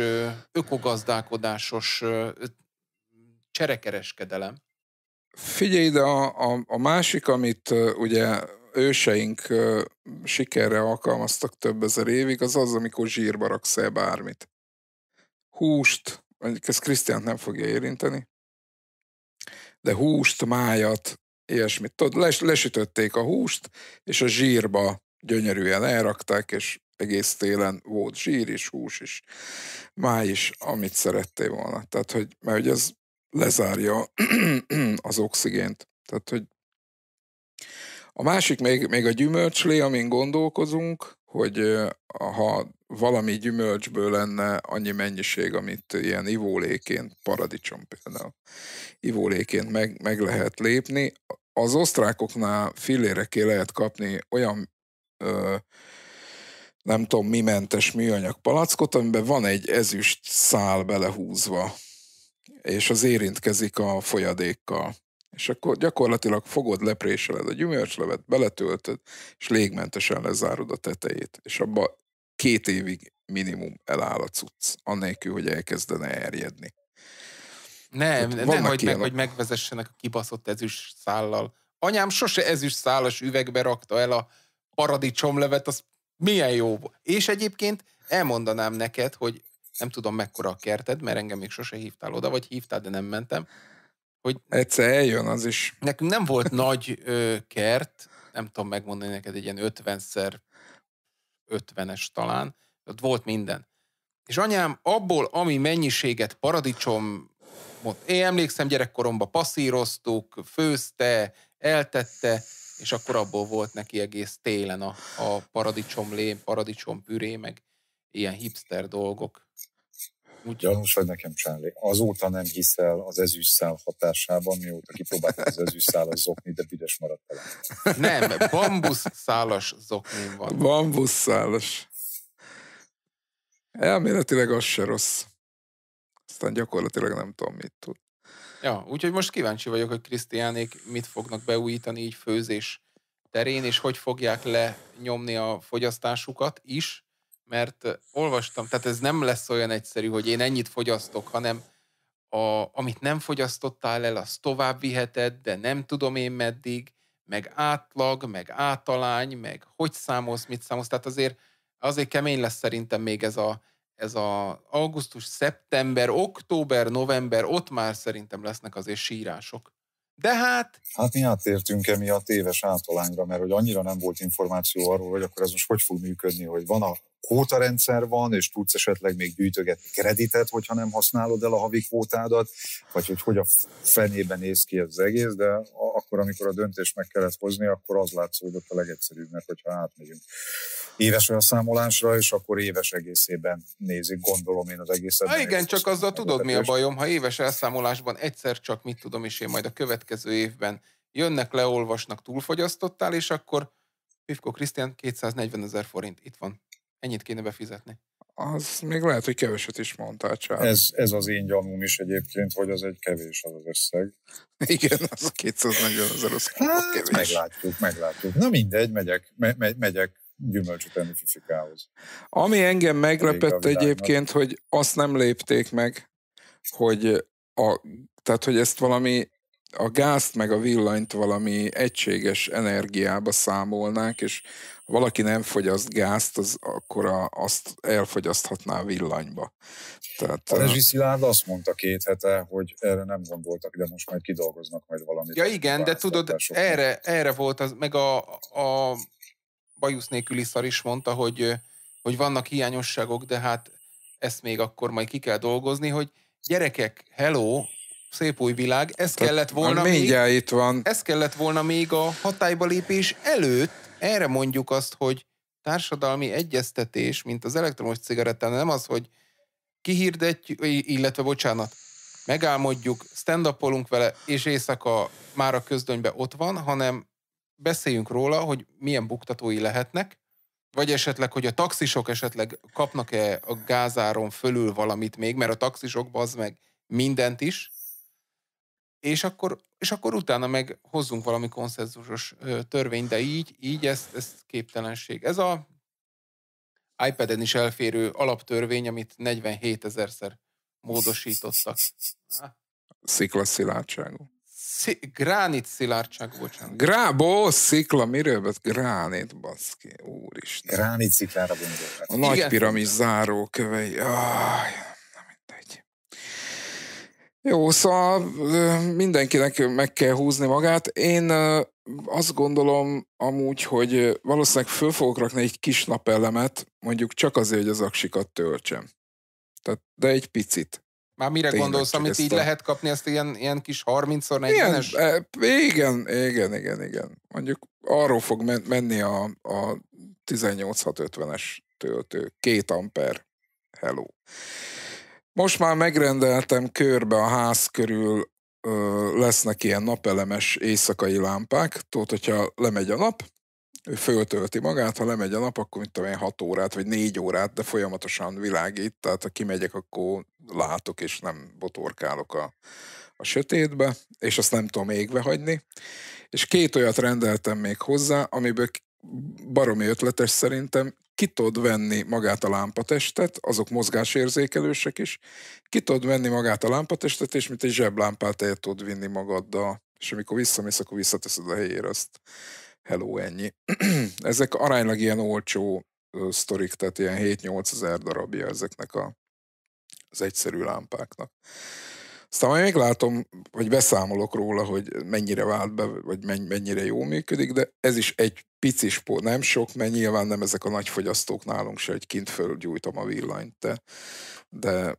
ökogazdálkodásos cserekereskedelem? Figyelj ide, a, a, a másik, amit ugye őseink sikerre alkalmaztak több ezer évig, az az, amikor zsírba raksz el bármit. Húst, ez Krisztiánt nem fogja érinteni, de húst, májat, ilyesmit. Tudod, les, lesütötték a húst, és a zsírba gyönyörűen elrakták, és egész télen volt zsír is, hús is, máj is, amit szerettél volna. Tehát, hogy, mert hogy ez lezárja az oxigént. Tehát, hogy a másik még, még a gyümölcslé, amin gondolkozunk, hogy ha valami gyümölcsből lenne annyi mennyiség, amit ilyen ivóléként, paradicsom például, ivóléként meg, meg lehet lépni, az osztrákoknál filléreké lehet kapni olyan ö, nem tudom mi mentes műanyag palackot, amiben van egy ezüst szál belehúzva, és az érintkezik a folyadékkal. És akkor gyakorlatilag fogod, lepréseled a gyümölcslevet, beletöltöd, és légmentesen lezárod a tetejét. És abba két évig minimum eláll a cucc, annélkül, hogy elkezdene erjedni. Nem, hát hogy, meg, hogy megvezessenek a kibaszott ezüst szállal. Anyám sose ezüst szálas üvegbe rakta el a paradicsomlevet, az milyen jó. És egyébként elmondanám neked, hogy nem tudom mekkora a kerted, mert engem még sose hívtál oda, vagy hívtál, de nem mentem. Hogy Egyszer eljön az is. Nekünk nem volt nagy ö, kert, nem tudom megmondani neked, egy ilyen 50-szer 50-es talán, ott volt minden. És anyám abból, ami mennyiséget paradicsom, mond, én emlékszem gyerekkoromban passzíroztuk, főzte, eltette, és akkor abból volt neki egész télen a, a paradicsomlé, püré, meg ilyen hipster dolgok. Úgy... Gyanús vagy nekem, Charlie. Azóta nem hiszel az ezüstszál hatásában, mióta kipróbáltam az ezüstszálas zokni, de büdös maradt el. Nem, bambuszszálas zoknim van. Bambuszszálas. Elméletileg az se rossz. Aztán gyakorlatilag nem tudom, mit tud. Ja, úgyhogy most kíváncsi vagyok, hogy Krisztiánék mit fognak beújítani így főzés terén, és hogy fogják lenyomni a fogyasztásukat is, mert olvastam, tehát ez nem lesz olyan egyszerű, hogy én ennyit fogyasztok, hanem a, amit nem fogyasztottál el, azt tovább viheted, de nem tudom én meddig, meg átlag, meg átalány, meg hogy számolsz, mit számolsz. Tehát azért, azért kemény lesz szerintem még ez a ez a augusztus, szeptember, október, november, ott már szerintem lesznek azért sírások. De hát... Hát mi átértünk emiatt éves általányra, mert hogy annyira nem volt információ arról, hogy akkor ez most hogy fog működni, hogy van a Kóta rendszer van, és tudsz esetleg még gyűjtögetni kreditet, hogyha nem használod el a havi kvótádat, vagy hogy hogy a fenében néz ki ez az egész, de akkor, amikor a döntést meg kellett hozni, akkor az látszódott a legegyszerűbb, mert hogyha átmegyünk éves olyan számolásra, és akkor éves egészében nézik, gondolom én az egészet. Ha igen, csak azzal tudod mi a bajom, ha éves elszámolásban egyszer csak mit tudom is én majd a következő évben jönnek, leolvasnak, túlfogyasztottál, és akkor Pivko Krisztián 240 ezer forint, itt van. Ennyit kéne befizetni. Az még lehet, hogy keveset is mondtál, Csár. Ez, ez az én gyanúm is egyébként, hogy az egy kevés az az összeg. Igen, az a 240 ezer az hát, kevés. Meglátjuk, meglátjuk. Na mindegy, megyek, me, megyek gyümölcsöt enni fifikához. Ami engem meglepett egyébként, hogy azt nem lépték meg, hogy a, tehát, hogy ezt valami a gázt meg a villanyt valami egységes energiába számolnák, és valaki nem fogyaszt gázt, az akkor a, azt elfogyaszthatná a villanyba. Tehát, a Rezsiszilárd azt mondta két hete, hogy erre nem gondoltak, de most majd kidolgoznak majd valamit. Ja igen, de tudod, erre, erre volt az, meg a, a bajusz nélküli szar is mondta, hogy, hogy vannak hiányosságok, de hát ezt még akkor majd ki kell dolgozni, hogy gyerekek, hello, szép új világ, ez Te kellett volna még, itt van. Ez kellett volna még a hatályba lépés előtt, erre mondjuk azt, hogy társadalmi egyeztetés, mint az elektromos cigarettán, nem az, hogy kihirdetjük, illetve bocsánat, megálmodjuk, stand vele, és éjszaka már a közdönybe ott van, hanem beszéljünk róla, hogy milyen buktatói lehetnek, vagy esetleg, hogy a taxisok esetleg kapnak-e a gázáron fölül valamit még, mert a taxisok bazd meg mindent is, és akkor, és akkor utána meg hozzunk valami konszenzusos törvény, de így, így ez, ez képtelenség. Ez a iPad-en is elférő alaptörvény, amit 47 ezerszer módosítottak. Sziklaszilárdságú. Szi- gránit szilárdság, bocsánat. Grá, bó, szikla, miről vesz? Gránit, baszki, úristen. Gránit sziklára gondolok. A nagy Igen. piramis zárókövei. Aj, mindegy. Jó, szóval mindenkinek meg kell húzni magát. Én azt gondolom amúgy, hogy valószínűleg föl fogok rakni egy kis napelemet, mondjuk csak azért, hogy az aksikat töltsem. Tehát, de egy picit. Már mire Tényleg gondolsz, amit így a... lehet kapni, ezt ilyen, ilyen kis 30-szor, 40-es? E, igen, igen, igen, igen. Mondjuk arról fog menni a, a 18650-es töltő. Két amper. Hello. Most már megrendeltem körbe a ház körül, ö, lesznek ilyen napelemes éjszakai lámpák. Tudod, hogyha lemegy a nap, ő föltölti magát, ha lemegy a nap, akkor mit tudom én, hat órát vagy négy órát, de folyamatosan világít, tehát ha kimegyek, akkor látok és nem botorkálok a, a sötétbe, és azt nem tudom égve hagyni. És két olyat rendeltem még hozzá, amiből baromi ötletes szerintem, ki tud venni magát a lámpatestet, azok mozgásérzékelősek is, ki tud venni magát a lámpatestet, és mint egy zseblámpát el tud vinni magaddal, és amikor visszamész, akkor visszateszed a helyére azt hello, ennyi. Ezek aránylag ilyen olcsó sztorik, tehát ilyen 7-8 ezer darabja ezeknek a, az egyszerű lámpáknak. Aztán majd meglátom, vagy beszámolok róla, hogy mennyire vált be, vagy mennyire jó működik, de ez is egy pici spó, nem sok, mert nyilván nem ezek a nagy fogyasztók nálunk se, hogy kint fölgyújtom a villanyt, de, de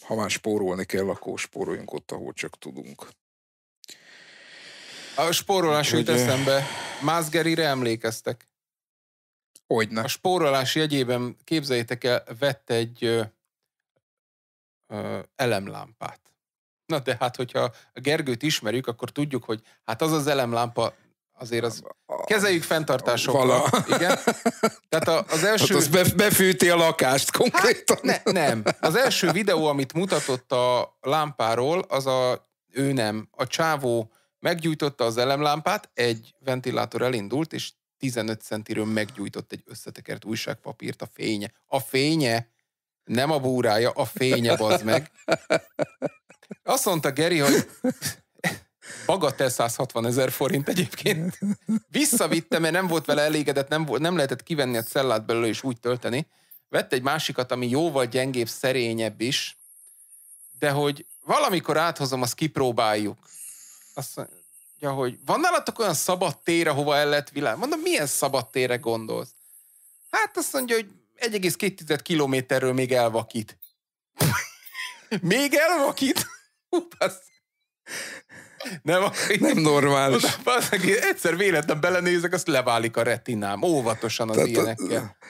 ha már spórolni kell, akkor spóroljunk ott, ahol csak tudunk. A spórolás jut eszembe. Mázgerire emlékeztek? Hogyne. A spórolás jegyében, képzeljétek el, vett egy ö, ö, elemlámpát. Na de hát, hogyha a Gergőt ismerjük, akkor tudjuk, hogy hát az az elemlámpa azért az... Kezeljük fenntartásokkal. Igen. Tehát a, az hát első... Hát az be, befűti a lakást hát, konkrétan. Hát, ne, nem. Az első videó, amit mutatott a lámpáról, az a ő nem, a csávó Meggyújtotta az elemlámpát, egy ventilátor elindult, és 15 centiről meggyújtott egy összetekert újságpapírt a fénye. A fénye, nem a búrája, a fénye bazd meg. Azt mondta Geri, hogy bagatel 160 ezer forint egyébként. Visszavitte, mert nem volt vele elégedett, nem, volt, nem lehetett kivenni a cellát belőle és úgy tölteni. Vett egy másikat, ami jóval gyengébb, szerényebb is, de hogy valamikor áthozom, azt kipróbáljuk azt mondja, hogy van nálatok olyan szabad tér, ahova el lehet világ? Mondom, milyen szabad térre gondolsz? Hát azt mondja, hogy 1,2 kilométerről még elvakít. még elvakít? Hú, nem, nem normális. Oda, egyszer véletlen belenézek, azt leválik a retinám. Óvatosan az Tehát ilyenekkel. A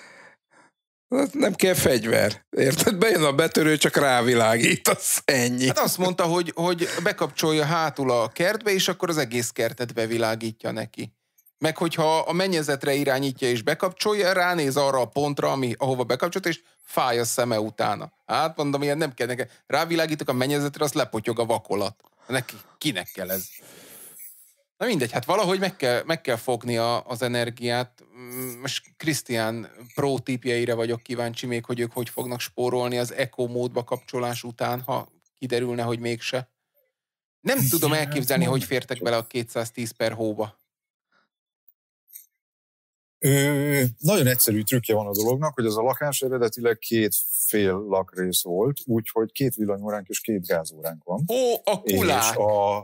Hát nem kell fegyver. Érted? Bejön a betörő, csak az Ennyi. Hát azt mondta, hogy, hogy bekapcsolja hátul a kertbe, és akkor az egész kertet bevilágítja neki. Meg hogyha a mennyezetre irányítja és bekapcsolja, ránéz arra a pontra, ami, ahova bekapcsolt, és fáj a szeme utána. Hát mondom, ilyen nem kell nekem. Rávilágítok a mennyezetre, azt lepotyog a vakolat. Neki, kinek kell ez? Na mindegy, hát valahogy meg kell, meg kell fogni a, az energiát. Mm, most Krisztián pro típjeire vagyok kíváncsi még, hogy ők hogy fognak spórolni az eco módba kapcsolás után, ha kiderülne, hogy mégse. Nem tudom elképzelni, hogy fértek bele a 210 per hóba. Ö, nagyon egyszerű trükkje van a dolognak, hogy ez a lakás eredetileg két fél lakrész volt, úgyhogy két villanyóránk és két gázóránk van. Ó, a kulák! És a,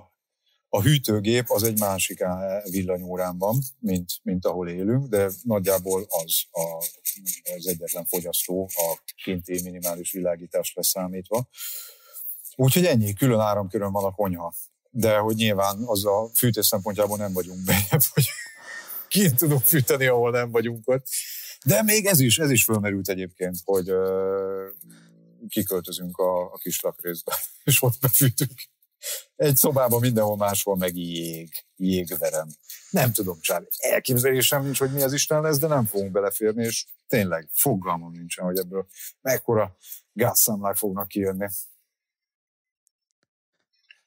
a hűtőgép az egy másik villanyórán van, mint, mint ahol élünk, de nagyjából az a, az egyetlen fogyasztó a kinti minimális világítást leszámítva. Úgyhogy ennyi, külön áramkörön van a konyha. De hogy nyilván az a fűtés szempontjából nem vagyunk bejebb, hogy kint tudunk fűteni, ahol nem vagyunk ott. De még ez is, ez is fölmerült egyébként, hogy kiköltözünk a, a kis lakrészbe, és ott befűtünk. Egy szobában mindenhol máshol meg jég, jégverem. Nem tudom, Csáli, elképzelésem nincs, hogy mi az Isten lesz, de nem fogunk beleférni, és tényleg fogalmam nincsen, hogy ebből mekkora gázszámlák fognak kijönni.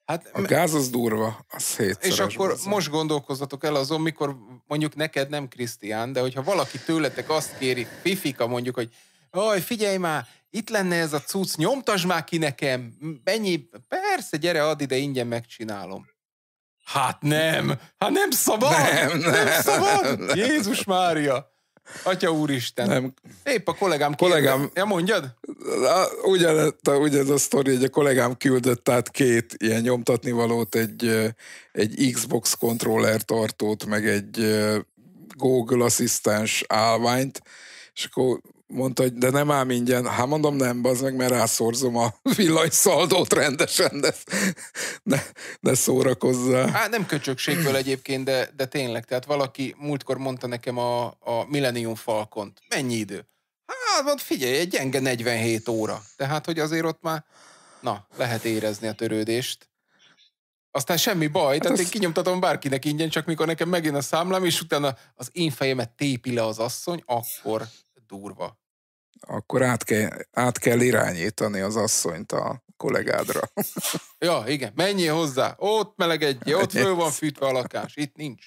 Hát, a gáz az durva, az hétszeres. És akkor bazán. most gondolkozzatok el azon, mikor mondjuk neked nem Krisztián, de hogyha valaki tőletek azt kéri, Fifika mondjuk, hogy Aj, figyelj már, itt lenne ez a cucc, nyomtasd már ki nekem, mennyi, persze, gyere, add ide, ingyen megcsinálom. Hát nem, hát nem szabad, nem, nem, nem szabad, Jézus Mária. Atya úristen. Nem. Épp a kollégám kollégám, kérde. Ja, mondjad? Ugyan, ugyanez a sztori, hogy a kollégám küldött át két ilyen nyomtatni valót, egy, egy Xbox kontroller tartót, meg egy Google asszisztens állványt, és akkor mondta, hogy de nem ám ingyen. Hát mondom, nem, az meg, mert rászorzom a villanyszaldót rendesen, de ne, ne szórakozzá. Hát nem köcsökségből egyébként, de, de tényleg. Tehát valaki múltkor mondta nekem a, a Millennium Falkont. Mennyi idő? Hát mondd, figyelj, egy gyenge 47 óra. Tehát, hogy azért ott már, na, lehet érezni a törődést. Aztán semmi baj, hát tehát ez... én kinyomtatom bárkinek ingyen, csak mikor nekem megjön a számlám, és utána az én fejemet tépi le az asszony, akkor durva akkor át kell, át kell irányítani az asszonyt a kollégádra. ja, igen, menjél hozzá, ott melegedj, ott föl van fűtve a lakás, itt nincs.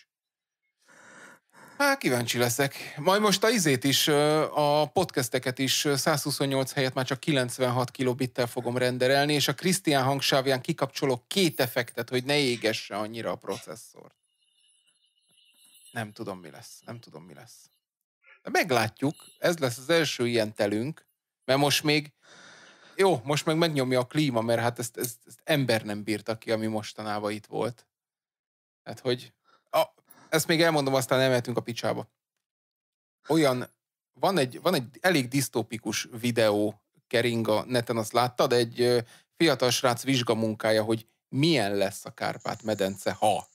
Hát kíváncsi leszek. Majd most a izét is, a podcasteket is 128 helyett már csak 96 kilobittel fogom renderelni, és a Krisztián hangsávján kikapcsolok két effektet, hogy ne égesse annyira a processzort. Nem tudom, mi lesz. Nem tudom, mi lesz. De meglátjuk, ez lesz az első ilyen telünk, mert most még jó, most meg megnyomja a klíma, mert hát ezt, ezt, ezt ember nem bírta ki, ami mostanában itt volt. Hát, hogy a, ezt még elmondom, aztán nem mehetünk a picsába. Olyan, van egy, van egy elég disztópikus videó kering a neten, azt láttad? Egy fiatal srác vizsgamunkája, hogy milyen lesz a Kárpát-medence, ha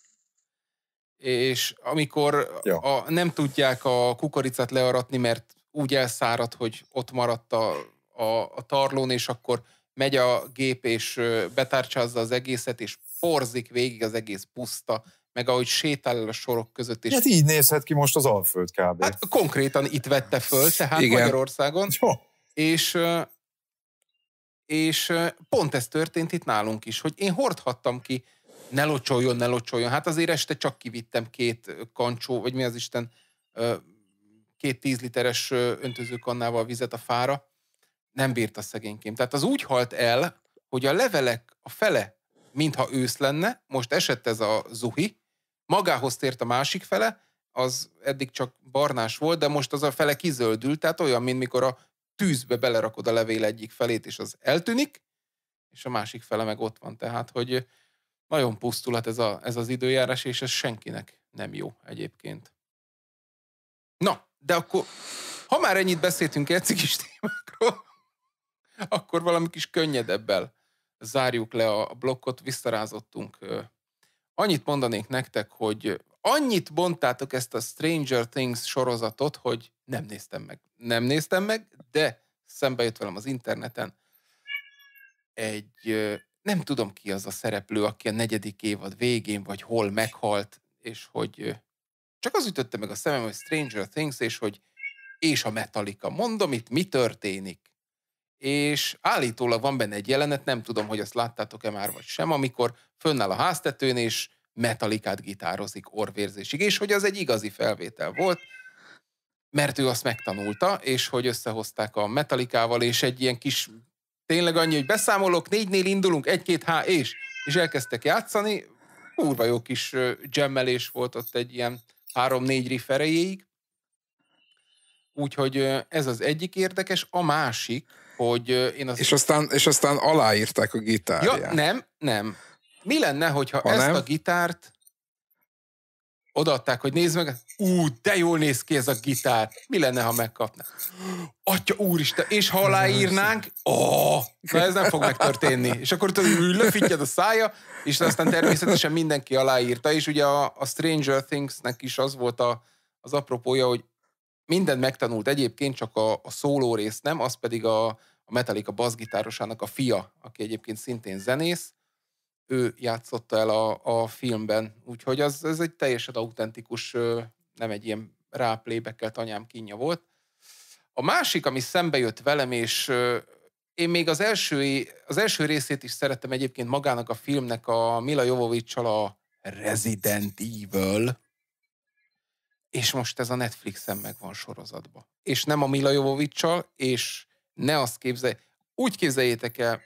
és amikor ja. a, nem tudják a kukoricát learatni, mert úgy elszárad, hogy ott maradt a, a, a tarlón, és akkor megy a gép, és betárcsázza az egészet, és porzik végig az egész puszta, meg ahogy sétál el a sorok között. És... Hát így nézhet ki most az Alföld kb. Hát konkrétan itt vette föl, tehát Igen. Magyarországon. Jó. És, és pont ez történt itt nálunk is, hogy én hordhattam ki ne locsoljon, ne locsoljon. Hát azért este csak kivittem két kancsó, vagy mi az Isten, két tíz literes öntözőkannával vizet a fára. Nem a szegénykém. Tehát az úgy halt el, hogy a levelek a fele, mintha ősz lenne, most esett ez a zuhi, magához tért a másik fele, az eddig csak barnás volt, de most az a fele kizöldült. tehát olyan, mint mikor a tűzbe belerakod a levél egyik felét, és az eltűnik, és a másik fele meg ott van. Tehát, hogy nagyon pusztulat ez, a, ez az időjárás, és ez senkinek nem jó egyébként. Na, de akkor, ha már ennyit beszéltünk egy cikis témákról, akkor valami kis könnyedebbel zárjuk le a blokkot, visszarázottunk. Annyit mondanék nektek, hogy annyit bontátok ezt a Stranger Things sorozatot, hogy nem néztem meg. Nem néztem meg, de szembe jött velem az interneten egy nem tudom ki az a szereplő, aki a negyedik évad végén, vagy hol meghalt, és hogy csak az ütötte meg a szemem, hogy Stranger Things, és hogy és a Metallica. Mondom itt, mi történik? És állítólag van benne egy jelenet, nem tudom, hogy azt láttátok-e már vagy sem, amikor fönnáll a háztetőn, és metalikát gitározik orvérzésig, és hogy az egy igazi felvétel volt, mert ő azt megtanulta, és hogy összehozták a metalikával, és egy ilyen kis Tényleg annyi, hogy beszámolok, négynél indulunk, egy-két H és. És elkezdtek játszani, kurva jó kis gemmelés volt ott egy ilyen három-négy riff erejéig. Úgyhogy ez az egyik érdekes. A másik, hogy én az... És aztán, és aztán aláírták a gitárját. Ja, nem, nem. Mi lenne, hogyha ha ezt nem? a gitárt odaadták, hogy nézd meg, ú, de jól néz ki ez a gitár. Mi lenne, ha megkapná? Atya úristen, és ha aláírnánk, ó, na ez nem fog megtörténni. És akkor tudod, löfittyed a szája, és aztán természetesen mindenki aláírta, és ugye a, a Stranger Things-nek is az volt a, az apropója, hogy mindent megtanult egyébként, csak a, a szóló rész nem, az pedig a, a Metallica bassgitárosának a fia, aki egyébként szintén zenész, ő játszotta el a, a filmben. Úgyhogy az, ez egy teljesen autentikus, nem egy ilyen ráplébekelt anyám kínja volt. A másik, ami szembe jött velem, és én még az első, az első részét is szerettem egyébként magának a filmnek, a Mila Jovovicsal a Resident Evil, és most ez a Netflixen meg van sorozatba. És nem a Mila Jovovicsal, és ne azt képzelj, úgy képzeljétek el,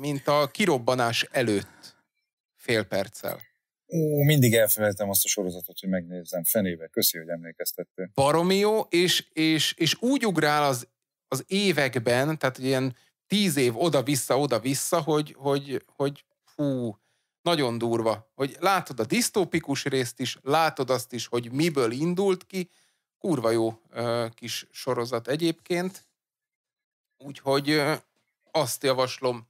mint a kirobbanás előtt fél perccel. Ó, mindig elfelejtem azt a sorozatot, hogy megnézzem. Fenébe, köszi, hogy emlékeztettél. Baromi jó, és, és, és úgy ugrál az, az években, tehát ilyen tíz év oda-vissza, oda-vissza, hogy, hogy, hogy hú, nagyon durva, hogy látod a disztópikus részt is, látod azt is, hogy miből indult ki, kurva jó kis sorozat egyébként, úgyhogy azt javaslom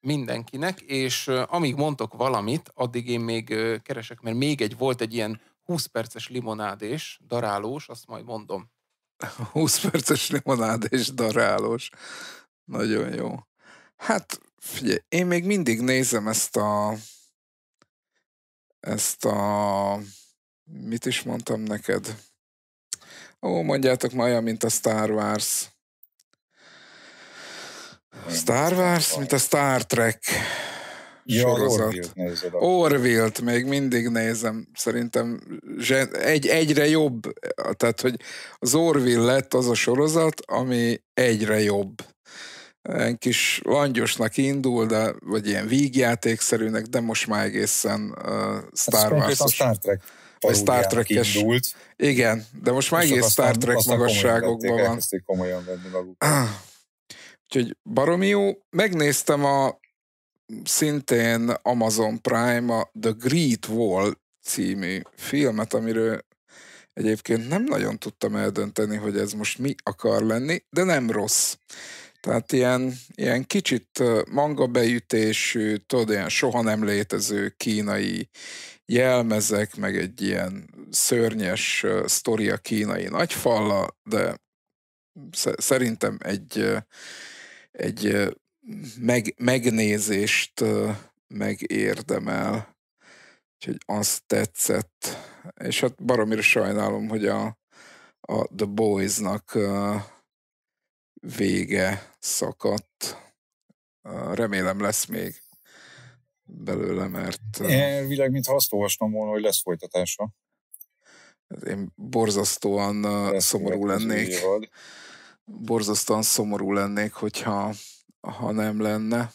mindenkinek, és amíg mondok valamit, addig én még keresek, mert még egy volt egy ilyen 20 perces limonádés, darálós, azt majd mondom. 20 perces limonádés, darálós. Nagyon jó. Hát figyelj, én még mindig nézem ezt a ezt a mit is mondtam neked? Ó, mondjátok majd, olyan, mint a Star Wars. Star Wars, mint a Star Trek ja, sorozat. Orville-t, még mindig nézem, szerintem egy, egyre jobb, tehát hogy az Orville lett az a sorozat, ami egyre jobb. Egy kis langyosnak indul, de, vagy ilyen vígjátékszerűnek, de most már egészen uh, Star hát Wars. A Star Trek a Star trek Indult. Igen, de most már egész Star Trek magasságokban van. Elkezdték komolyan venni magukat. Ah. Úgyhogy baromi jó. Megnéztem a szintén Amazon Prime a The Great Wall című filmet, amiről egyébként nem nagyon tudtam eldönteni, hogy ez most mi akar lenni, de nem rossz. Tehát ilyen, ilyen kicsit manga beütésű, tudod, ilyen soha nem létező kínai jelmezek, meg egy ilyen szörnyes sztoria kínai nagyfalla, de szerintem egy egy meg, megnézést megérdemel. Úgyhogy az tetszett. És hát baromira sajnálom, hogy a, a The Boys-nak vége szakadt. Remélem lesz még belőle, mert... Elvileg, mintha azt olvastam volna, hogy lesz folytatása. Én borzasztóan lesz szomorú lennék. Évad borzasztóan szomorú lennék, hogyha ha nem lenne.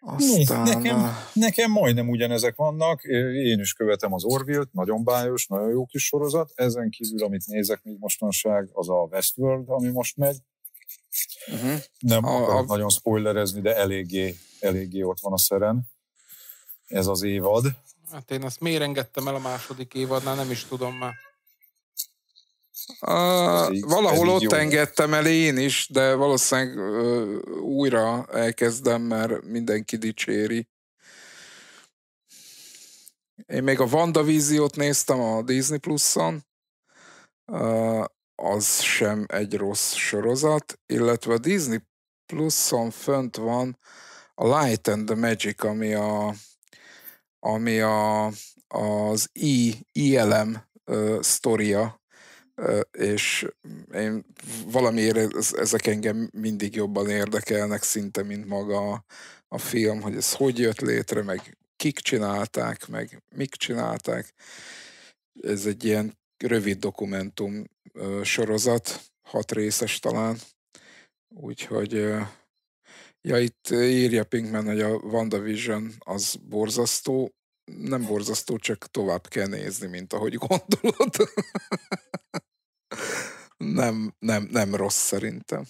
Aztán... Nekem, eh, nekem majdnem ugyanezek vannak, én is követem az Orville-t, nagyon bájos, nagyon jó kis sorozat, ezen kívül, amit nézek még mostanság, az a Westworld, ami most megy. Uh-huh. Nem akarok a... nagyon spoilerezni, de eléggé, eléggé ott van a szeren. Ez az évad. Hát én azt miért engedtem el a második évadnál, nem is tudom már. A, valahol ott jó. engedtem el én is, de valószínűleg uh, újra elkezdem, mert mindenki dicséri. Én még a WandaVíziót néztem a Disney Plus-on, uh, az sem egy rossz sorozat, illetve a Disney Plus-on fönt van a Light and the Magic, ami a ami a, az I, ILM uh, sztoria, és én valamiért ezek engem mindig jobban érdekelnek szinte, mint maga a film, hogy ez hogy jött létre, meg kik csinálták, meg mik csinálták. Ez egy ilyen rövid dokumentum sorozat, hat részes talán, úgyhogy ja, itt írja Pinkman, hogy a WandaVision az borzasztó, nem borzasztó, csak tovább kell nézni, mint ahogy gondolod. nem, nem, nem rossz szerintem.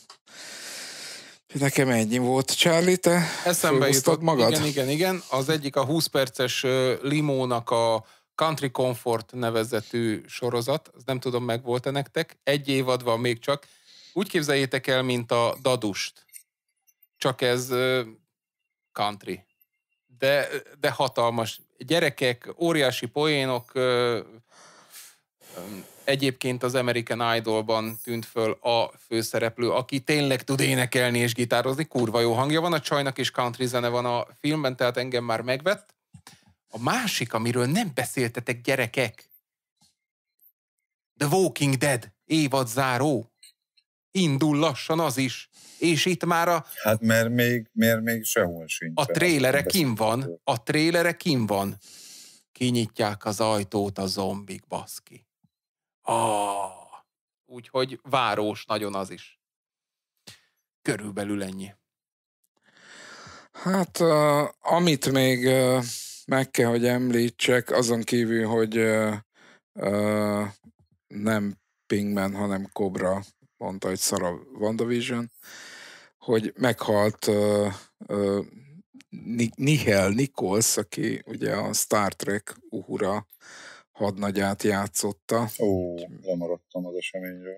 Nekem ennyi volt. Charlie, te Eszembe jutott magad? Igen, igen, igen. Az egyik a 20 perces limónak a Country Comfort nevezetű sorozat. Nem tudom, meg volt-e nektek. Egy évad van még csak. Úgy képzeljétek el, mint a dadust. Csak ez country. De, de hatalmas. Gyerekek, óriási poénok, Egyébként az American Idolban tűnt föl a főszereplő, aki tényleg tud énekelni és gitározni, kurva jó hangja van, a csajnak és country zene van a filmben, tehát engem már megvett. A másik, amiről nem beszéltetek gyerekek, The Walking Dead, évad záró. Indul lassan az is. És itt már a... Hát mert még, mert még sehol sincs. A trélere kim van, a trélere kim van. Kinyitják az ajtót a zombik, baszki. Ah, úgyhogy város nagyon az is. Körülbelül ennyi. Hát, uh, amit még uh, meg kell, hogy említsek, azon kívül, hogy uh, uh, nem Pingman, hanem Cobra mondta, hogy szar a WandaVision, hogy meghalt uh, uh, Nihel Nichols, aki ugye a Star Trek uhura hadnagyát játszotta. Ó, lemaradtam az eseményről.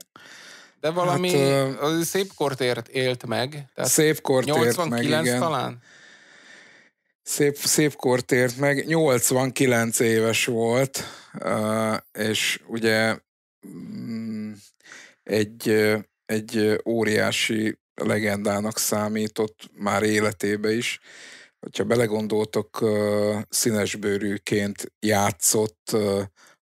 De valami hát, az szép kort ért, élt meg. Tehát szép kort 89 ért meg, igen. talán? Szép, szép kort ért meg. 89 éves volt, és ugye mm, egy, egy óriási legendának számított már életébe is hogyha belegondoltok, színesbőrűként játszott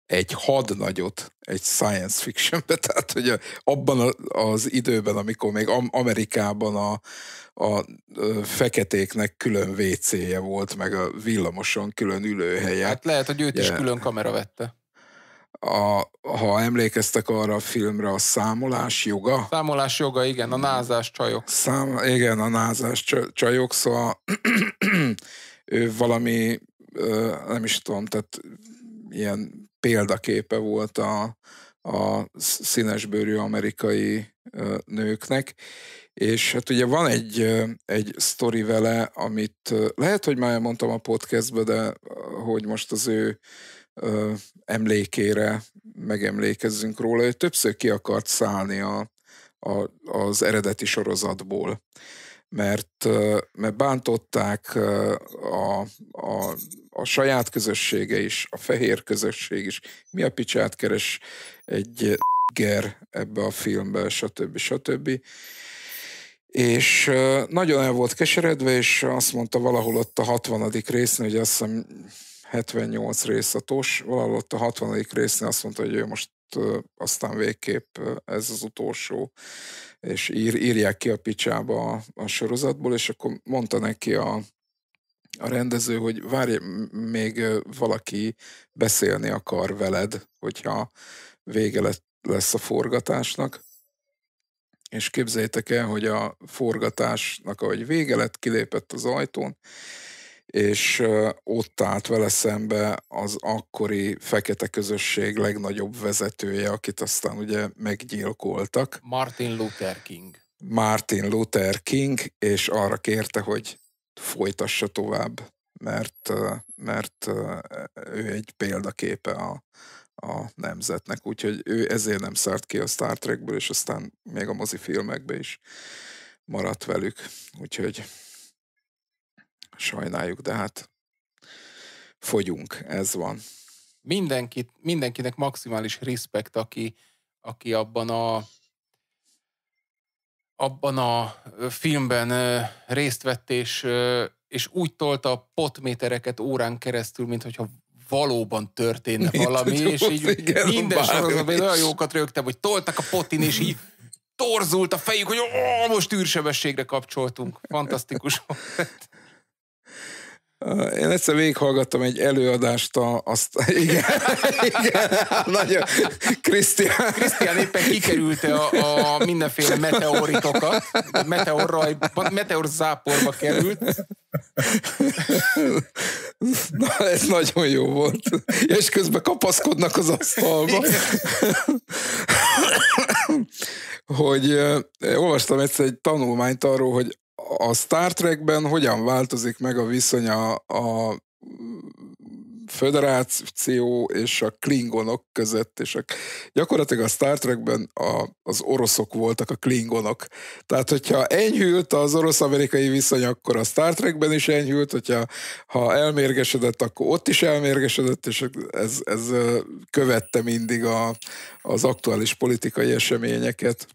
egy hadnagyot egy science fictionbe, tehát hogy abban az időben, amikor még Amerikában a, a feketéknek külön WC-je volt, meg a villamoson külön ülőhelye. Hát lehet, hogy őt yeah. is külön kamera vette a, ha emlékeztek arra a filmre, a számolás joga. Számolás joga, igen, a názás csajok. Szám, igen, a názás csajok, szóval ő valami, nem is tudom, tehát ilyen példaképe volt a, a színesbőrű amerikai nőknek, és hát ugye van egy, egy sztori vele, amit lehet, hogy már mondtam a podcastbe, de hogy most az ő emlékére megemlékezzünk róla. Ő többször ki akart szállni a, a, az eredeti sorozatból, mert, mert bántották a, a, a saját közössége is, a fehér közösség is. Mi a picsát keres egy ger ebbe a filmbe, stb. stb. És nagyon el volt keseredve, és azt mondta valahol ott a 60. résznél, hogy azt hiszem 78 részatos, valahol ott a 60. résznél azt mondta, hogy ő most aztán végképp ez az utolsó, és ír, írják ki a picsába a, a sorozatból, és akkor mondta neki a, a rendező, hogy várj, még valaki beszélni akar veled, hogyha vége lett, lesz a forgatásnak. És képzeljétek el, hogy a forgatásnak, ahogy vége lett, kilépett az ajtón, és ott állt vele szembe az akkori fekete közösség legnagyobb vezetője, akit aztán ugye meggyilkoltak. Martin Luther King. Martin Luther King, és arra kérte, hogy folytassa tovább, mert, mert ő egy példaképe a, a nemzetnek. Úgyhogy ő ezért nem szárt ki a Star Trekből, és aztán még a mozifilmekbe is maradt velük. Úgyhogy sajnáljuk, de hát fogyunk, ez van. Mindenkit, mindenkinek maximális respekt, aki, aki abban a abban a filmben részt vett, és, és úgy tolta a potmétereket órán keresztül, mintha valóban történne Mit valami, tudod, és így igen, minden sorozatban olyan jókat rögtem, hogy toltak a potin, és így torzult a fejük, hogy ó, most űrsebességre kapcsoltunk. Fantasztikus volt. Én egyszer végighallgattam egy előadást, a, azt, igen, igen nagyon, Krisztián. Krisztián éppen kikerülte a, a mindenféle meteoritokat, meteorraj, meteor záporba került. Na, ez nagyon jó volt. és közben kapaszkodnak az asztalba. hogy eh, olvastam egyszer egy tanulmányt arról, hogy a Star Trekben hogyan változik meg a viszony a, a föderáció és a klingonok között, és a, gyakorlatilag a Star Trekben a, az oroszok voltak a klingonok. Tehát, hogyha enyhült az orosz-amerikai viszony, akkor a Star Trekben is enyhült, hogyha ha elmérgesedett, akkor ott is elmérgesedett, és ez, ez követte mindig a, az aktuális politikai eseményeket.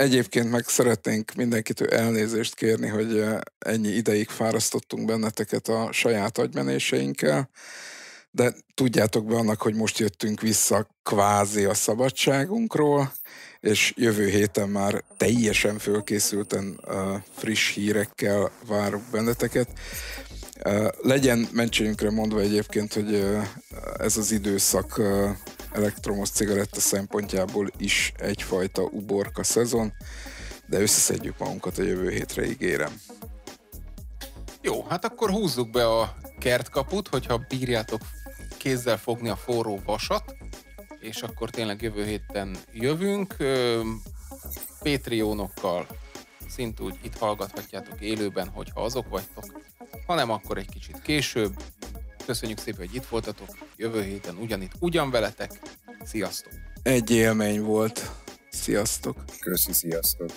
Egyébként meg szeretnénk mindenkitől elnézést kérni, hogy eh, ennyi ideig fárasztottunk benneteket a saját agymenéseinkkel, de tudjátok be annak, hogy most jöttünk vissza kvázi a szabadságunkról, és jövő héten már teljesen fölkészülten eh, friss hírekkel várunk benneteket. Eh, legyen mentségünkre mondva egyébként, hogy ez az időszak elektromos cigaretta szempontjából is egyfajta uborka szezon, de összeszedjük magunkat a jövő hétre, ígérem. Jó, hát akkor húzzuk be a kertkaput, hogyha bírjátok kézzel fogni a forró vasat, és akkor tényleg jövő héten jövünk. Patreonokkal szintúgy itt hallgathatjátok élőben, hogyha azok vagytok, hanem akkor egy kicsit később, Köszönjük szépen, hogy itt voltatok. Jövő héten ugyanitt, ugyan veletek. Sziasztok! Egy élmény volt. Sziasztok! Köszi, sziasztok!